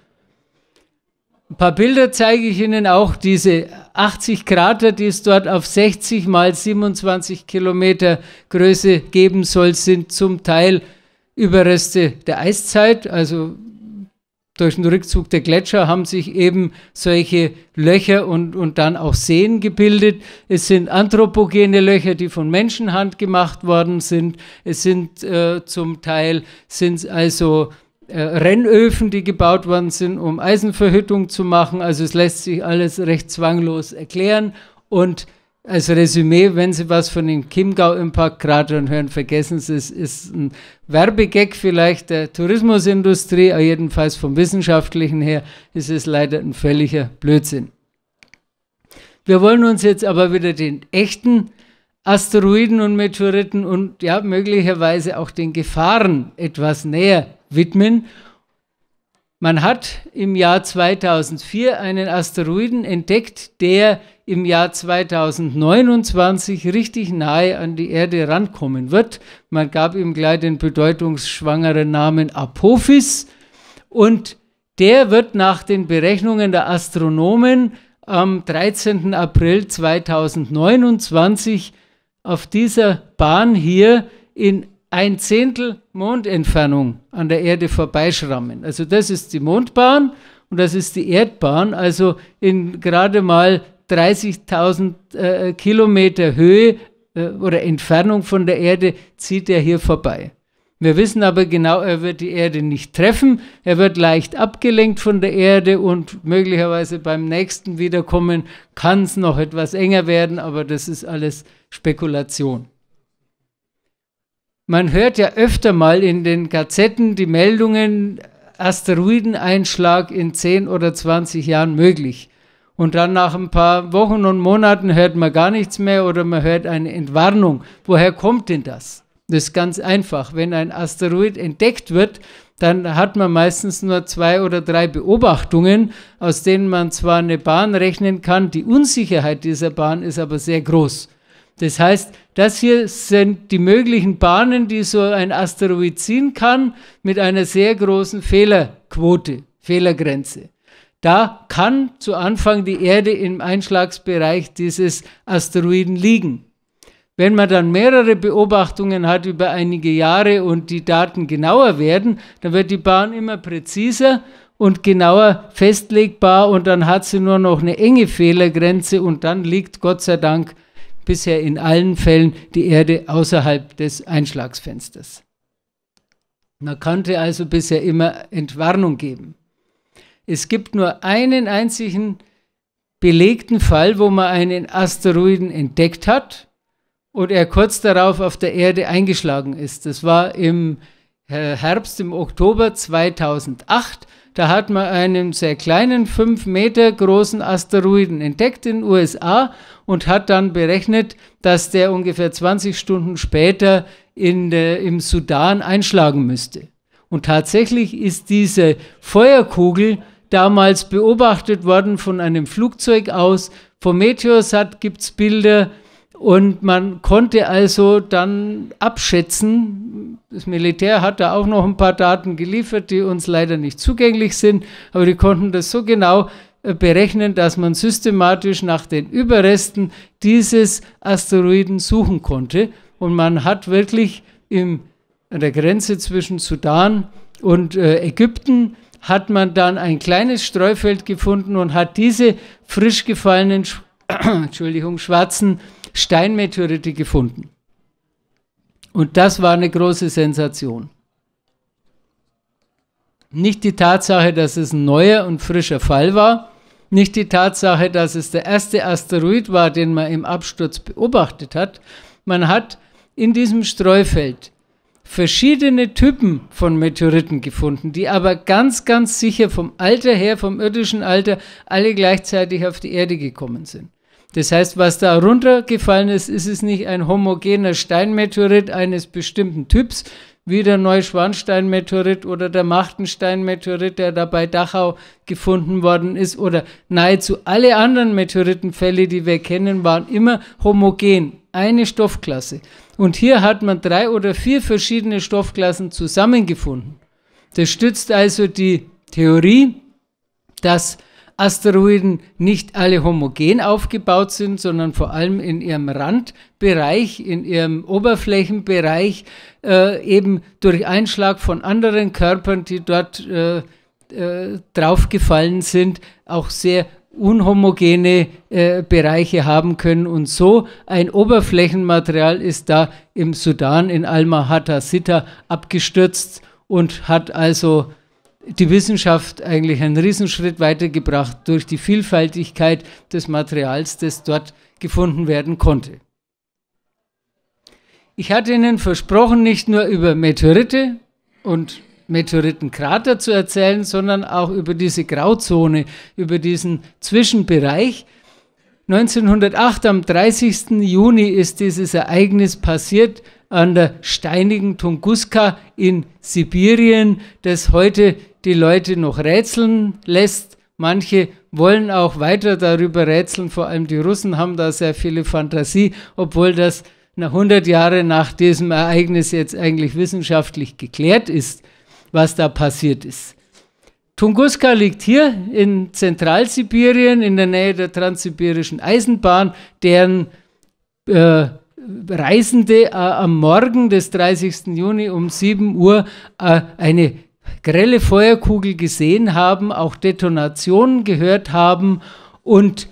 Ein paar Bilder zeige ich Ihnen auch, diese 80 Krater, die es dort auf 60 mal 27 Kilometer Größe geben soll, sind zum Teil Überreste der Eiszeit, also durch den Rückzug der Gletscher haben sich eben solche Löcher und, und dann auch Seen gebildet. Es sind anthropogene Löcher, die von Menschenhand gemacht worden sind. Es sind äh, zum Teil sind also äh, Rennöfen, die gebaut worden sind, um Eisenverhüttung zu machen. Also es lässt sich alles recht zwanglos erklären und als Resümee, wenn Sie was von dem Chiemgau-Impact-Kraton hören, vergessen Sie es, ist ein Werbegag vielleicht der Tourismusindustrie, aber jedenfalls vom Wissenschaftlichen her ist es leider ein völliger Blödsinn. Wir wollen uns jetzt aber wieder den echten Asteroiden und Meteoriten und ja, möglicherweise auch den Gefahren etwas näher widmen. Man hat im Jahr 2004 einen Asteroiden entdeckt, der im Jahr 2029 richtig nahe an die Erde rankommen wird. Man gab ihm gleich den bedeutungsschwangeren Namen Apophis und der wird nach den Berechnungen der Astronomen am 13. April 2029 auf dieser Bahn hier in ein Zehntel Mondentfernung an der Erde vorbeischrammen. Also das ist die Mondbahn und das ist die Erdbahn, also in gerade mal 30.000 äh, Kilometer Höhe äh, oder Entfernung von der Erde zieht er hier vorbei. Wir wissen aber genau, er wird die Erde nicht treffen. Er wird leicht abgelenkt von der Erde und möglicherweise beim nächsten Wiederkommen kann es noch etwas enger werden, aber das ist alles Spekulation. Man hört ja öfter mal in den Gazetten die Meldungen, Asteroideneinschlag in 10 oder 20 Jahren möglich. Und dann nach ein paar Wochen und Monaten hört man gar nichts mehr oder man hört eine Entwarnung. Woher kommt denn das? Das ist ganz einfach. Wenn ein Asteroid entdeckt wird, dann hat man meistens nur zwei oder drei Beobachtungen, aus denen man zwar eine Bahn rechnen kann, die Unsicherheit dieser Bahn ist aber sehr groß. Das heißt, das hier sind die möglichen Bahnen, die so ein Asteroid ziehen kann, mit einer sehr großen Fehlerquote, Fehlergrenze. Da kann zu Anfang die Erde im Einschlagsbereich dieses Asteroiden liegen. Wenn man dann mehrere Beobachtungen hat über einige Jahre und die Daten genauer werden, dann wird die Bahn immer präziser und genauer festlegbar und dann hat sie nur noch eine enge Fehlergrenze und dann liegt Gott sei Dank bisher in allen Fällen die Erde außerhalb des Einschlagsfensters. Man konnte also bisher immer Entwarnung geben. Es gibt nur einen einzigen belegten Fall, wo man einen Asteroiden entdeckt hat und er kurz darauf auf der Erde eingeschlagen ist. Das war im äh, Herbst, im Oktober 2008. Da hat man einen sehr kleinen, fünf Meter großen Asteroiden entdeckt in den USA und hat dann berechnet, dass der ungefähr 20 Stunden später in, der, im Sudan einschlagen müsste. Und tatsächlich ist diese Feuerkugel damals beobachtet worden von einem Flugzeug aus. Vom Meteosat gibt es Bilder und man konnte also dann abschätzen, das Militär hat da auch noch ein paar Daten geliefert, die uns leider nicht zugänglich sind, aber die konnten das so genau äh, berechnen, dass man systematisch nach den Überresten dieses Asteroiden suchen konnte. Und man hat wirklich im, an der Grenze zwischen Sudan und äh, Ägypten hat man dann ein kleines Streufeld gefunden und hat diese frisch gefallenen, Entschuldigung, schwarzen Steinmeteorite gefunden. Und das war eine große Sensation. Nicht die Tatsache, dass es ein neuer und frischer Fall war, nicht die Tatsache, dass es der erste Asteroid war, den man im Absturz beobachtet hat. Man hat in diesem Streufeld verschiedene Typen von Meteoriten gefunden, die aber ganz, ganz sicher vom Alter her, vom irdischen Alter, alle gleichzeitig auf die Erde gekommen sind. Das heißt, was da runtergefallen ist, ist es nicht ein homogener Steinmeteorit eines bestimmten Typs, wie der Neuschwanstein-Meteorit oder der Machtenstein-Meteorit, der da bei Dachau gefunden worden ist, oder nahezu alle anderen Meteoritenfälle, die wir kennen, waren immer homogen, eine Stoffklasse. Und hier hat man drei oder vier verschiedene Stoffklassen zusammengefunden. Das stützt also die Theorie, dass Asteroiden nicht alle homogen aufgebaut sind, sondern vor allem in ihrem Randbereich, in ihrem Oberflächenbereich, äh, eben durch Einschlag von anderen Körpern, die dort äh, äh, draufgefallen sind, auch sehr unhomogene äh, Bereiche haben können. Und so ein Oberflächenmaterial ist da im Sudan in Al-Mahata Sitta abgestürzt und hat also die Wissenschaft eigentlich einen Riesenschritt weitergebracht durch die Vielfaltigkeit des Materials, das dort gefunden werden konnte. Ich hatte Ihnen versprochen, nicht nur über Meteorite und Meteoritenkrater zu erzählen, sondern auch über diese Grauzone, über diesen Zwischenbereich. 1908 am 30. Juni ist dieses Ereignis passiert an der steinigen Tunguska in Sibirien, das heute die Leute noch rätseln lässt. Manche wollen auch weiter darüber rätseln, vor allem die Russen haben da sehr viele Fantasie, obwohl das 100 Jahre nach diesem Ereignis jetzt eigentlich wissenschaftlich geklärt ist was da passiert ist. Tunguska liegt hier in Zentralsibirien in der Nähe der Transsibirischen Eisenbahn, deren äh, Reisende äh, am Morgen des 30. Juni um 7 Uhr äh, eine grelle Feuerkugel gesehen haben, auch Detonationen gehört haben und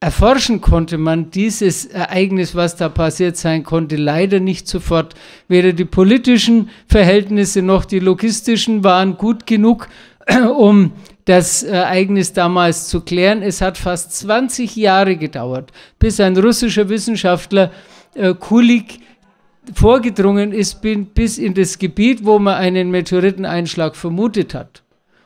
erforschen konnte man dieses Ereignis, was da passiert sein konnte, leider nicht sofort. Weder die politischen Verhältnisse noch die logistischen waren gut genug, um das Ereignis damals zu klären. Es hat fast 20 Jahre gedauert, bis ein russischer Wissenschaftler äh, Kulik vorgedrungen ist bis in das Gebiet, wo man einen Meteoriteneinschlag vermutet hat.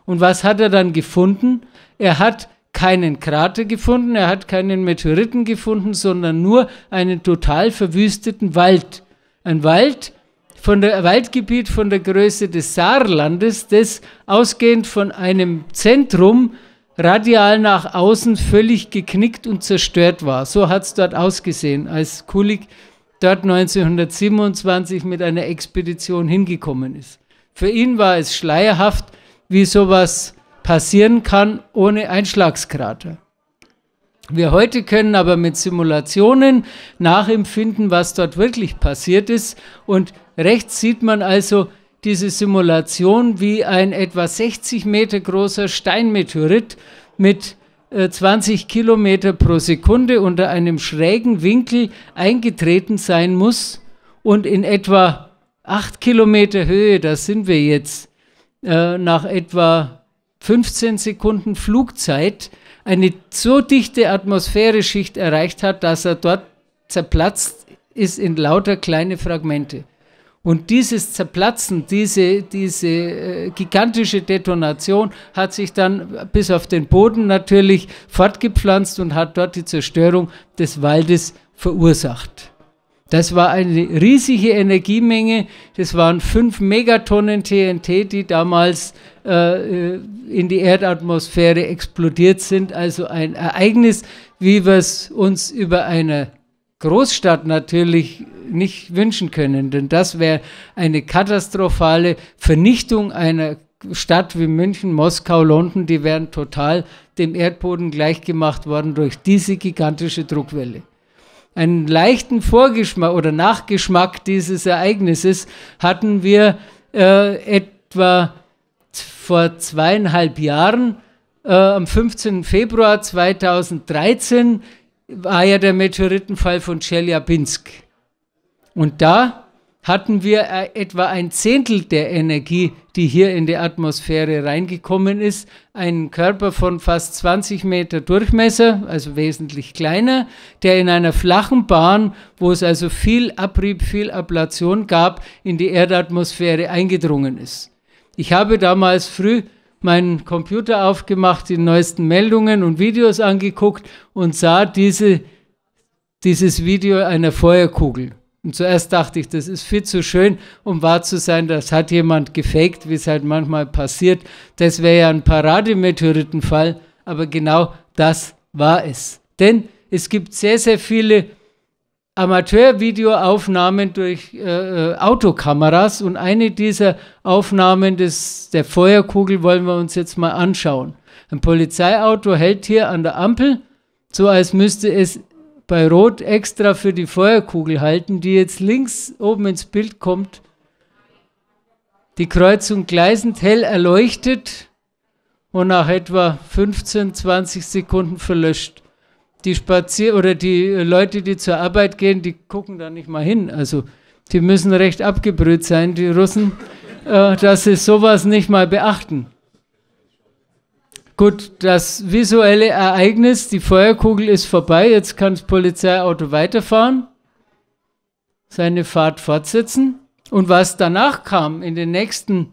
Und was hat er dann gefunden? Er hat keinen Krater gefunden, er hat keinen Meteoriten gefunden, sondern nur einen total verwüsteten Wald. Ein Wald, von der Waldgebiet von der Größe des Saarlandes, das ausgehend von einem Zentrum radial nach außen völlig geknickt und zerstört war. So hat es dort ausgesehen, als Kulig dort 1927 mit einer Expedition hingekommen ist. Für ihn war es schleierhaft, wie sowas passieren kann ohne Einschlagskrater. Wir heute können aber mit Simulationen nachempfinden, was dort wirklich passiert ist. Und rechts sieht man also diese Simulation, wie ein etwa 60 Meter großer Steinmeteorit mit 20 äh, Kilometer pro Sekunde unter einem schrägen Winkel eingetreten sein muss und in etwa 8 Kilometer Höhe, da sind wir jetzt, äh, nach etwa 15 Sekunden Flugzeit eine so dichte Atmosphäreschicht erreicht hat, dass er dort zerplatzt ist in lauter kleine Fragmente. Und dieses Zerplatzen, diese, diese äh, gigantische Detonation hat sich dann bis auf den Boden natürlich fortgepflanzt und hat dort die Zerstörung des Waldes verursacht. Das war eine riesige Energiemenge. Das waren fünf Megatonnen TNT, die damals äh, äh, in die Erdatmosphäre explodiert sind. Also ein Ereignis, wie wir es uns über eine Großstadt natürlich nicht wünschen können, denn das wäre eine katastrophale Vernichtung einer Stadt wie München, Moskau, London, die wären total dem Erdboden gleichgemacht worden durch diese gigantische Druckwelle. Einen leichten Vorgeschmack oder Nachgeschmack dieses Ereignisses hatten wir äh, etwa vor zweieinhalb Jahren, äh, am 15. Februar 2013, war ja der Meteoritenfall von Chelyabinsk. Und da hatten wir äh, etwa ein Zehntel der Energie, die hier in die Atmosphäre reingekommen ist. Einen Körper von fast 20 Meter Durchmesser, also wesentlich kleiner, der in einer flachen Bahn, wo es also viel Abrieb, viel Ablation gab, in die Erdatmosphäre eingedrungen ist. Ich habe damals früh meinen Computer aufgemacht, die neuesten Meldungen und Videos angeguckt und sah diese, dieses Video einer Feuerkugel. Und zuerst dachte ich, das ist viel zu schön, um wahr zu sein, das hat jemand gefaked, wie es halt manchmal passiert. Das wäre ja ein Parademeteoritenfall, aber genau das war es. Denn es gibt sehr, sehr viele Amateurvideoaufnahmen durch äh, äh, Autokameras und eine dieser Aufnahmen des, der Feuerkugel wollen wir uns jetzt mal anschauen. Ein Polizeiauto hält hier an der Ampel, so als müsste es bei Rot extra für die Feuerkugel halten, die jetzt links oben ins Bild kommt. Die Kreuzung gleisend hell erleuchtet und nach etwa 15, 20 Sekunden verlöscht die Spazier oder die Leute, die zur Arbeit gehen, die gucken da nicht mal hin. Also die müssen recht abgebrüht sein, die Russen, äh, dass sie sowas nicht mal beachten. Gut, das visuelle Ereignis, die Feuerkugel ist vorbei, jetzt kann das Polizeiauto weiterfahren, seine Fahrt fortsetzen. Und was danach kam, in den nächsten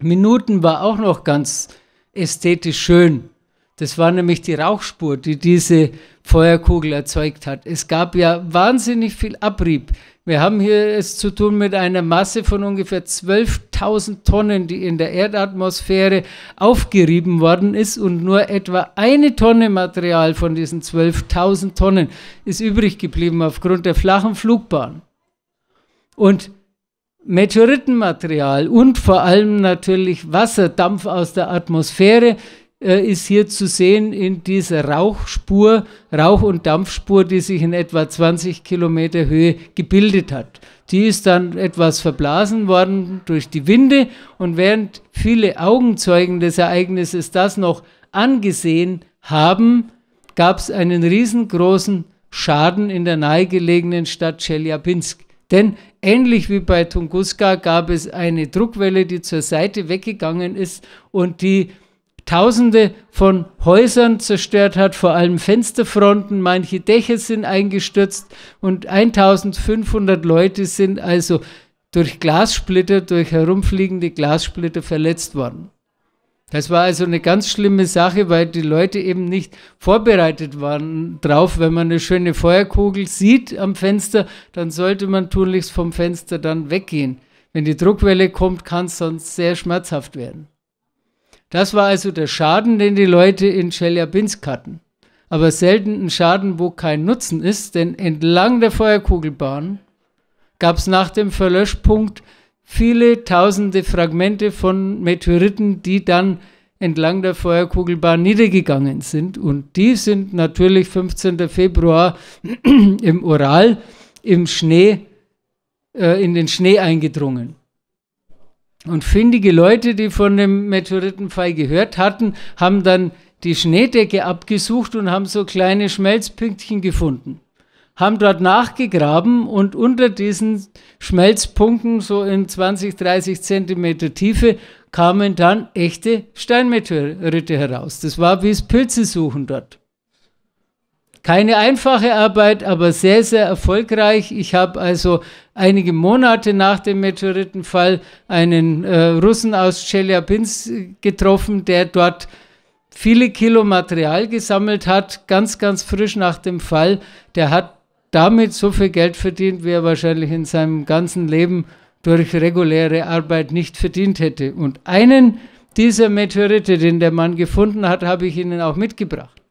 Minuten, war auch noch ganz ästhetisch schön. Das war nämlich die Rauchspur, die diese Feuerkugel erzeugt hat. Es gab ja wahnsinnig viel Abrieb. Wir haben hier es zu tun mit einer Masse von ungefähr 12.000 Tonnen, die in der Erdatmosphäre aufgerieben worden ist und nur etwa eine Tonne Material von diesen 12.000 Tonnen ist übrig geblieben aufgrund der flachen Flugbahn. Und Meteoritenmaterial und vor allem natürlich Wasserdampf aus der Atmosphäre äh, ist hier zu sehen in dieser Rauchspur, Rauch- und Dampfspur, die sich in etwa 20 Kilometer Höhe gebildet hat. Die ist dann etwas verblasen worden durch die Winde und während viele Augenzeugen des Ereignisses das noch angesehen haben, gab es einen riesengroßen Schaden in der nahegelegenen Stadt Chelyabinsk. Denn ähnlich wie bei Tunguska gab es eine Druckwelle, die zur Seite weggegangen ist und die Tausende von Häusern zerstört hat, vor allem Fensterfronten, manche Dächer sind eingestürzt und 1500 Leute sind also durch Glassplitter, durch herumfliegende Glassplitter verletzt worden. Das war also eine ganz schlimme Sache, weil die Leute eben nicht vorbereitet waren drauf. Wenn man eine schöne Feuerkugel sieht am Fenster, dann sollte man tunlichst vom Fenster dann weggehen. Wenn die Druckwelle kommt, kann es sonst sehr schmerzhaft werden. Das war also der Schaden, den die Leute in Chelyabinsk hatten. Aber selten ein Schaden, wo kein Nutzen ist, denn entlang der Feuerkugelbahn gab es nach dem Verlöschpunkt viele tausende Fragmente von Meteoriten, die dann entlang der Feuerkugelbahn niedergegangen sind. Und die sind natürlich 15. Februar im Ural, im Schnee, äh, in den Schnee eingedrungen. Und findige Leute, die von dem Meteoritenfall gehört hatten, haben dann die Schneedecke abgesucht und haben so kleine Schmelzpünktchen gefunden. Haben dort nachgegraben und unter diesen Schmelzpunkten, so in 20, 30 Zentimeter Tiefe, kamen dann echte Steinmeteorite heraus. Das war wie das Pilze suchen dort. Keine einfache Arbeit, aber sehr, sehr erfolgreich. Ich habe also einige Monate nach dem Meteoritenfall einen äh, Russen aus Chelyabinsk getroffen, der dort viele Kilo Material gesammelt hat, ganz, ganz frisch nach dem Fall. Der hat damit so viel Geld verdient, wie er wahrscheinlich in seinem ganzen Leben durch reguläre Arbeit nicht verdient hätte. Und einen dieser Meteorite, den der Mann gefunden hat, habe ich Ihnen auch mitgebracht.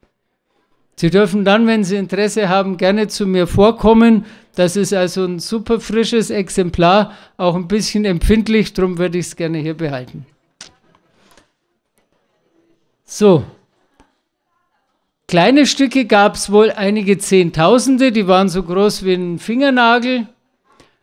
Sie dürfen dann, wenn Sie Interesse haben, gerne zu mir vorkommen. Das ist also ein super frisches Exemplar, auch ein bisschen empfindlich, darum würde ich es gerne hier behalten. So. Kleine Stücke gab es wohl einige Zehntausende, die waren so groß wie ein Fingernagel.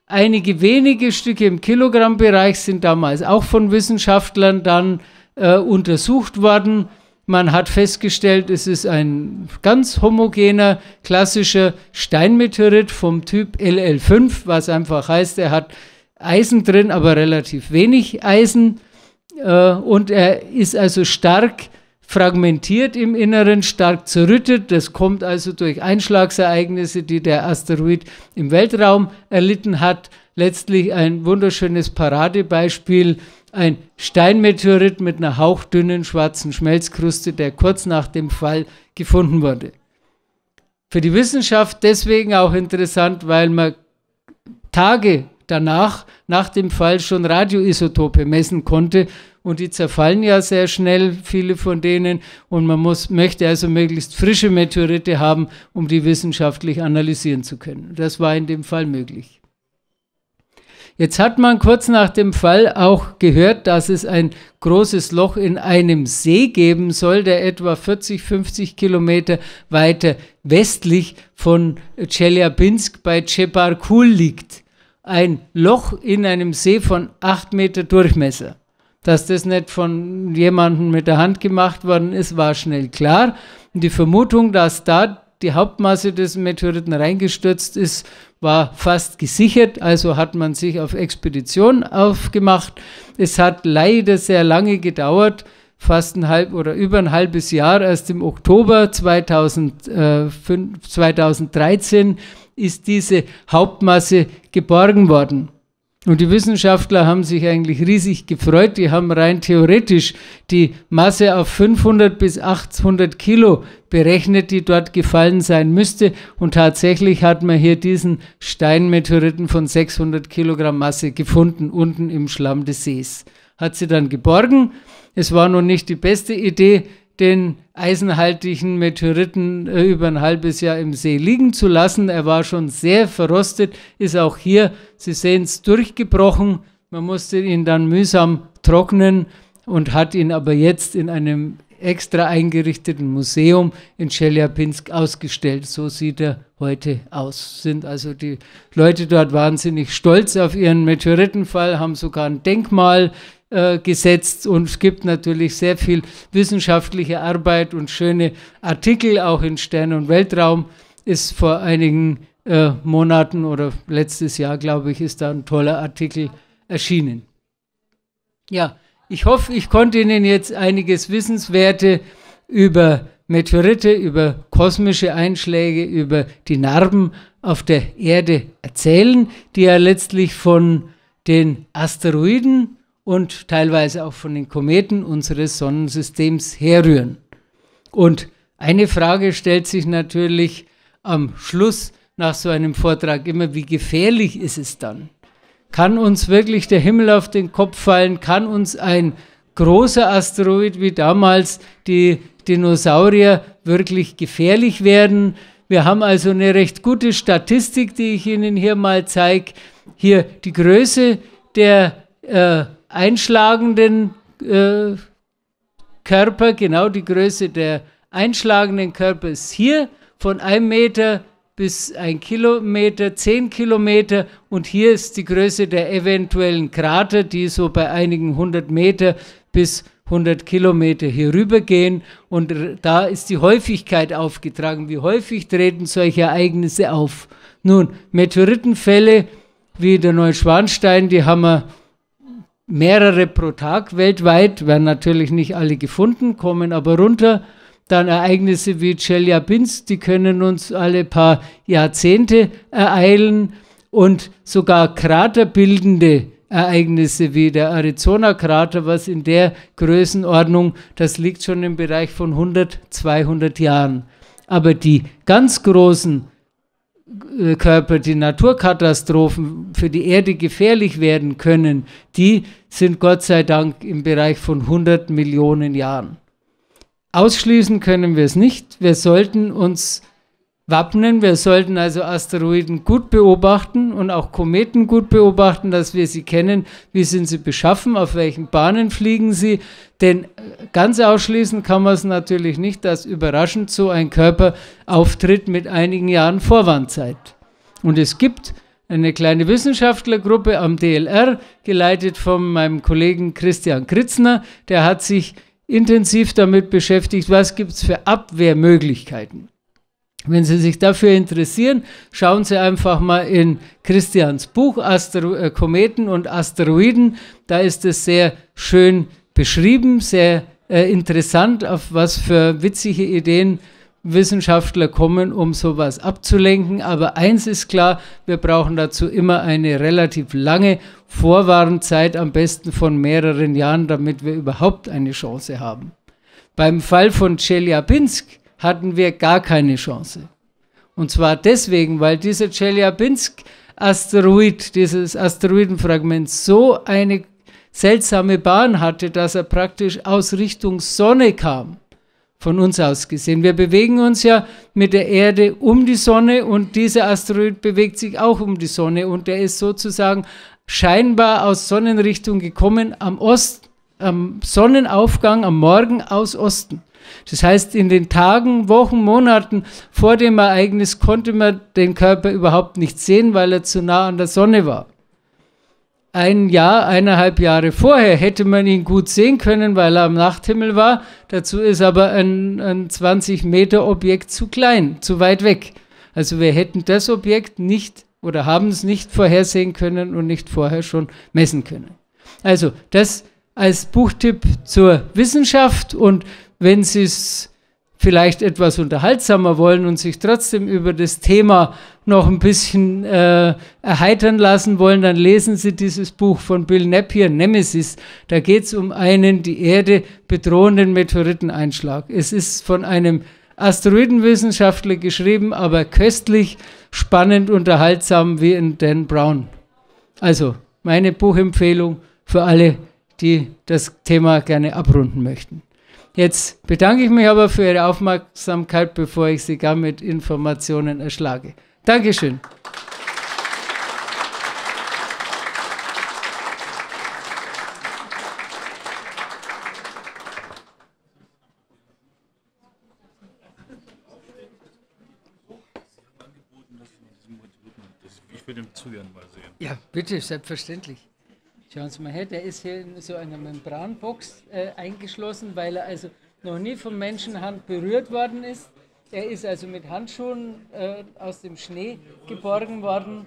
Einige wenige Stücke im Kilogrammbereich sind damals auch von Wissenschaftlern dann äh, untersucht worden. Man hat festgestellt, es ist ein ganz homogener, klassischer Steinmeteorit vom Typ LL5, was einfach heißt, er hat Eisen drin, aber relativ wenig Eisen. Äh, und er ist also stark fragmentiert im Inneren, stark zerrüttet. Das kommt also durch Einschlagsereignisse, die der Asteroid im Weltraum erlitten hat. Letztlich ein wunderschönes Paradebeispiel ein Steinmeteorit mit einer hauchdünnen schwarzen Schmelzkruste, der kurz nach dem Fall gefunden wurde. Für die Wissenschaft deswegen auch interessant, weil man Tage danach, nach dem Fall, schon Radioisotope messen konnte. Und die zerfallen ja sehr schnell, viele von denen. Und man muss, möchte also möglichst frische Meteorite haben, um die wissenschaftlich analysieren zu können. Das war in dem Fall möglich. Jetzt hat man kurz nach dem Fall auch gehört, dass es ein großes Loch in einem See geben soll, der etwa 40, 50 Kilometer weiter westlich von Chelyabinsk bei Chebarkul liegt. Ein Loch in einem See von 8 Meter Durchmesser. Dass das nicht von jemandem mit der Hand gemacht worden ist, war schnell klar. Und die Vermutung, dass da die Hauptmasse des Meteoriten reingestürzt ist, war fast gesichert, also hat man sich auf Expedition aufgemacht. Es hat leider sehr lange gedauert, fast ein halb oder über ein halbes Jahr, erst im Oktober 2013 äh, ist diese Hauptmasse geborgen worden. Und die Wissenschaftler haben sich eigentlich riesig gefreut. Die haben rein theoretisch die Masse auf 500 bis 800 Kilo berechnet, die dort gefallen sein müsste. Und tatsächlich hat man hier diesen Steinmeteoriten von 600 Kilogramm Masse gefunden, unten im Schlamm des Sees. Hat sie dann geborgen. Es war noch nicht die beste Idee, den eisenhaltigen Meteoriten äh, über ein halbes Jahr im See liegen zu lassen. Er war schon sehr verrostet, ist auch hier, Sie sehen es, durchgebrochen. Man musste ihn dann mühsam trocknen und hat ihn aber jetzt in einem extra eingerichteten Museum in Chelyabinsk ausgestellt. So sieht er heute aus. Sind also die Leute dort wahnsinnig stolz auf ihren Meteoritenfall, haben sogar ein Denkmal äh, gesetzt und es gibt natürlich sehr viel wissenschaftliche Arbeit und schöne Artikel, auch in Stern und Weltraum ist vor einigen äh, Monaten oder letztes Jahr, glaube ich, ist da ein toller Artikel erschienen. Ja, ich hoffe, ich konnte Ihnen jetzt einiges Wissenswerte über Meteorite, über kosmische Einschläge, über die Narben auf der Erde erzählen, die ja letztlich von den Asteroiden und teilweise auch von den Kometen unseres Sonnensystems herrühren. Und eine Frage stellt sich natürlich am Schluss nach so einem Vortrag immer, wie gefährlich ist es dann? Kann uns wirklich der Himmel auf den Kopf fallen? Kann uns ein großer Asteroid wie damals die Dinosaurier wirklich gefährlich werden? Wir haben also eine recht gute Statistik, die ich Ihnen hier mal zeige. Hier die Größe der äh, einschlagenden äh, Körper, genau die Größe der einschlagenden Körper ist hier von einem Meter bis ein Kilometer, zehn Kilometer und hier ist die Größe der eventuellen Krater, die so bei einigen hundert Meter bis 100 Kilometer hier gehen und da ist die Häufigkeit aufgetragen. Wie häufig treten solche Ereignisse auf? Nun, Meteoritenfälle wie der Neuschwanstein, die haben wir mehrere pro Tag weltweit, werden natürlich nicht alle gefunden, kommen aber runter. Dann Ereignisse wie Chelyabinsk, die können uns alle paar Jahrzehnte ereilen und sogar kraterbildende Ereignisse wie der Arizona-Krater, was in der Größenordnung, das liegt schon im Bereich von 100, 200 Jahren. Aber die ganz großen äh, Körper, die Naturkatastrophen für die Erde gefährlich werden können, die sind Gott sei Dank im Bereich von 100 Millionen Jahren. Ausschließen können wir es nicht. Wir sollten uns wappnen. Wir sollten also Asteroiden gut beobachten und auch Kometen gut beobachten, dass wir sie kennen, wie sind sie beschaffen, auf welchen Bahnen fliegen sie. Denn äh, ganz ausschließend kann man es natürlich nicht, dass überraschend so ein Körper auftritt mit einigen Jahren Vorwandzeit. Und es gibt eine kleine Wissenschaftlergruppe am DLR, geleitet von meinem Kollegen Christian Kritzner, der hat sich intensiv damit beschäftigt, was gibt es für Abwehrmöglichkeiten. Wenn Sie sich dafür interessieren, schauen Sie einfach mal in Christians Buch Astero äh, Kometen und Asteroiden. Da ist es sehr schön beschrieben, sehr äh, interessant, auf was für witzige Ideen Wissenschaftler kommen, um sowas abzulenken. Aber eins ist klar, wir brauchen dazu immer eine relativ lange Vorwarnzeit, am besten von mehreren Jahren, damit wir überhaupt eine Chance haben. Beim Fall von Chelyabinsk hatten wir gar keine Chance. Und zwar deswegen, weil dieser Chelyabinsk-Asteroid, dieses Asteroidenfragment, so eine seltsame Bahn hatte, dass er praktisch aus Richtung Sonne kam, von uns aus gesehen. Wir bewegen uns ja mit der Erde um die Sonne und dieser Asteroid bewegt sich auch um die Sonne und der ist sozusagen scheinbar aus Sonnenrichtung gekommen, am, Ost, am Sonnenaufgang am Morgen aus Osten. Das heißt, in den Tagen, Wochen, Monaten vor dem Ereignis konnte man den Körper überhaupt nicht sehen, weil er zu nah an der Sonne war. Ein Jahr, eineinhalb Jahre vorher hätte man ihn gut sehen können, weil er am Nachthimmel war. Dazu ist aber ein, ein 20 Meter Objekt zu klein, zu weit weg. Also wir hätten das Objekt nicht oder haben es nicht vorhersehen können und nicht vorher schon messen können. Also das als Buchtipp zur Wissenschaft und wenn sie es vielleicht etwas unterhaltsamer wollen und sich trotzdem über das Thema noch ein bisschen äh, erheitern lassen wollen, dann lesen Sie dieses Buch von Bill Napier, Nemesis. Da geht es um einen die Erde bedrohenden Meteoriteneinschlag. Es ist von einem Asteroidenwissenschaftler geschrieben, aber köstlich, spannend, unterhaltsam wie in Dan Brown. Also meine Buchempfehlung für alle, die das Thema gerne abrunden möchten. Jetzt bedanke ich mich aber für Ihre Aufmerksamkeit, bevor ich Sie gar mit Informationen erschlage. Dankeschön. Ich will dem zuhören mal sehen. Ja, bitte, selbstverständlich. Schauen Sie mal her, der ist hier in so einer Membranbox äh, eingeschlossen, weil er also noch nie von Menschenhand berührt worden ist. Er ist also mit Handschuhen äh, aus dem Schnee geborgen worden.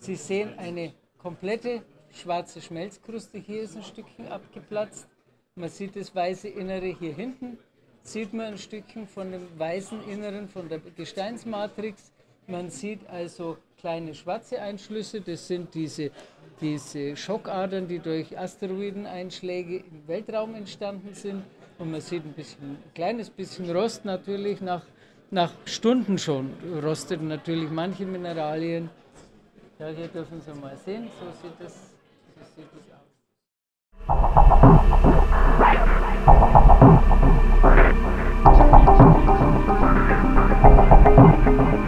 Sie sehen eine komplette schwarze Schmelzkruste. Hier ist ein Stückchen abgeplatzt. Man sieht das weiße Innere hier hinten. Sieht man ein Stückchen von dem weißen Inneren von der Gesteinsmatrix. Man sieht also kleine schwarze Einschlüsse. Das sind diese diese Schockadern, die durch Asteroideneinschläge im Weltraum entstanden sind. Und man sieht ein, bisschen, ein kleines bisschen Rost natürlich nach, nach Stunden schon. Rosteten natürlich manche Mineralien. Ja, hier dürfen Sie mal sehen, so sieht das, so sieht das aus.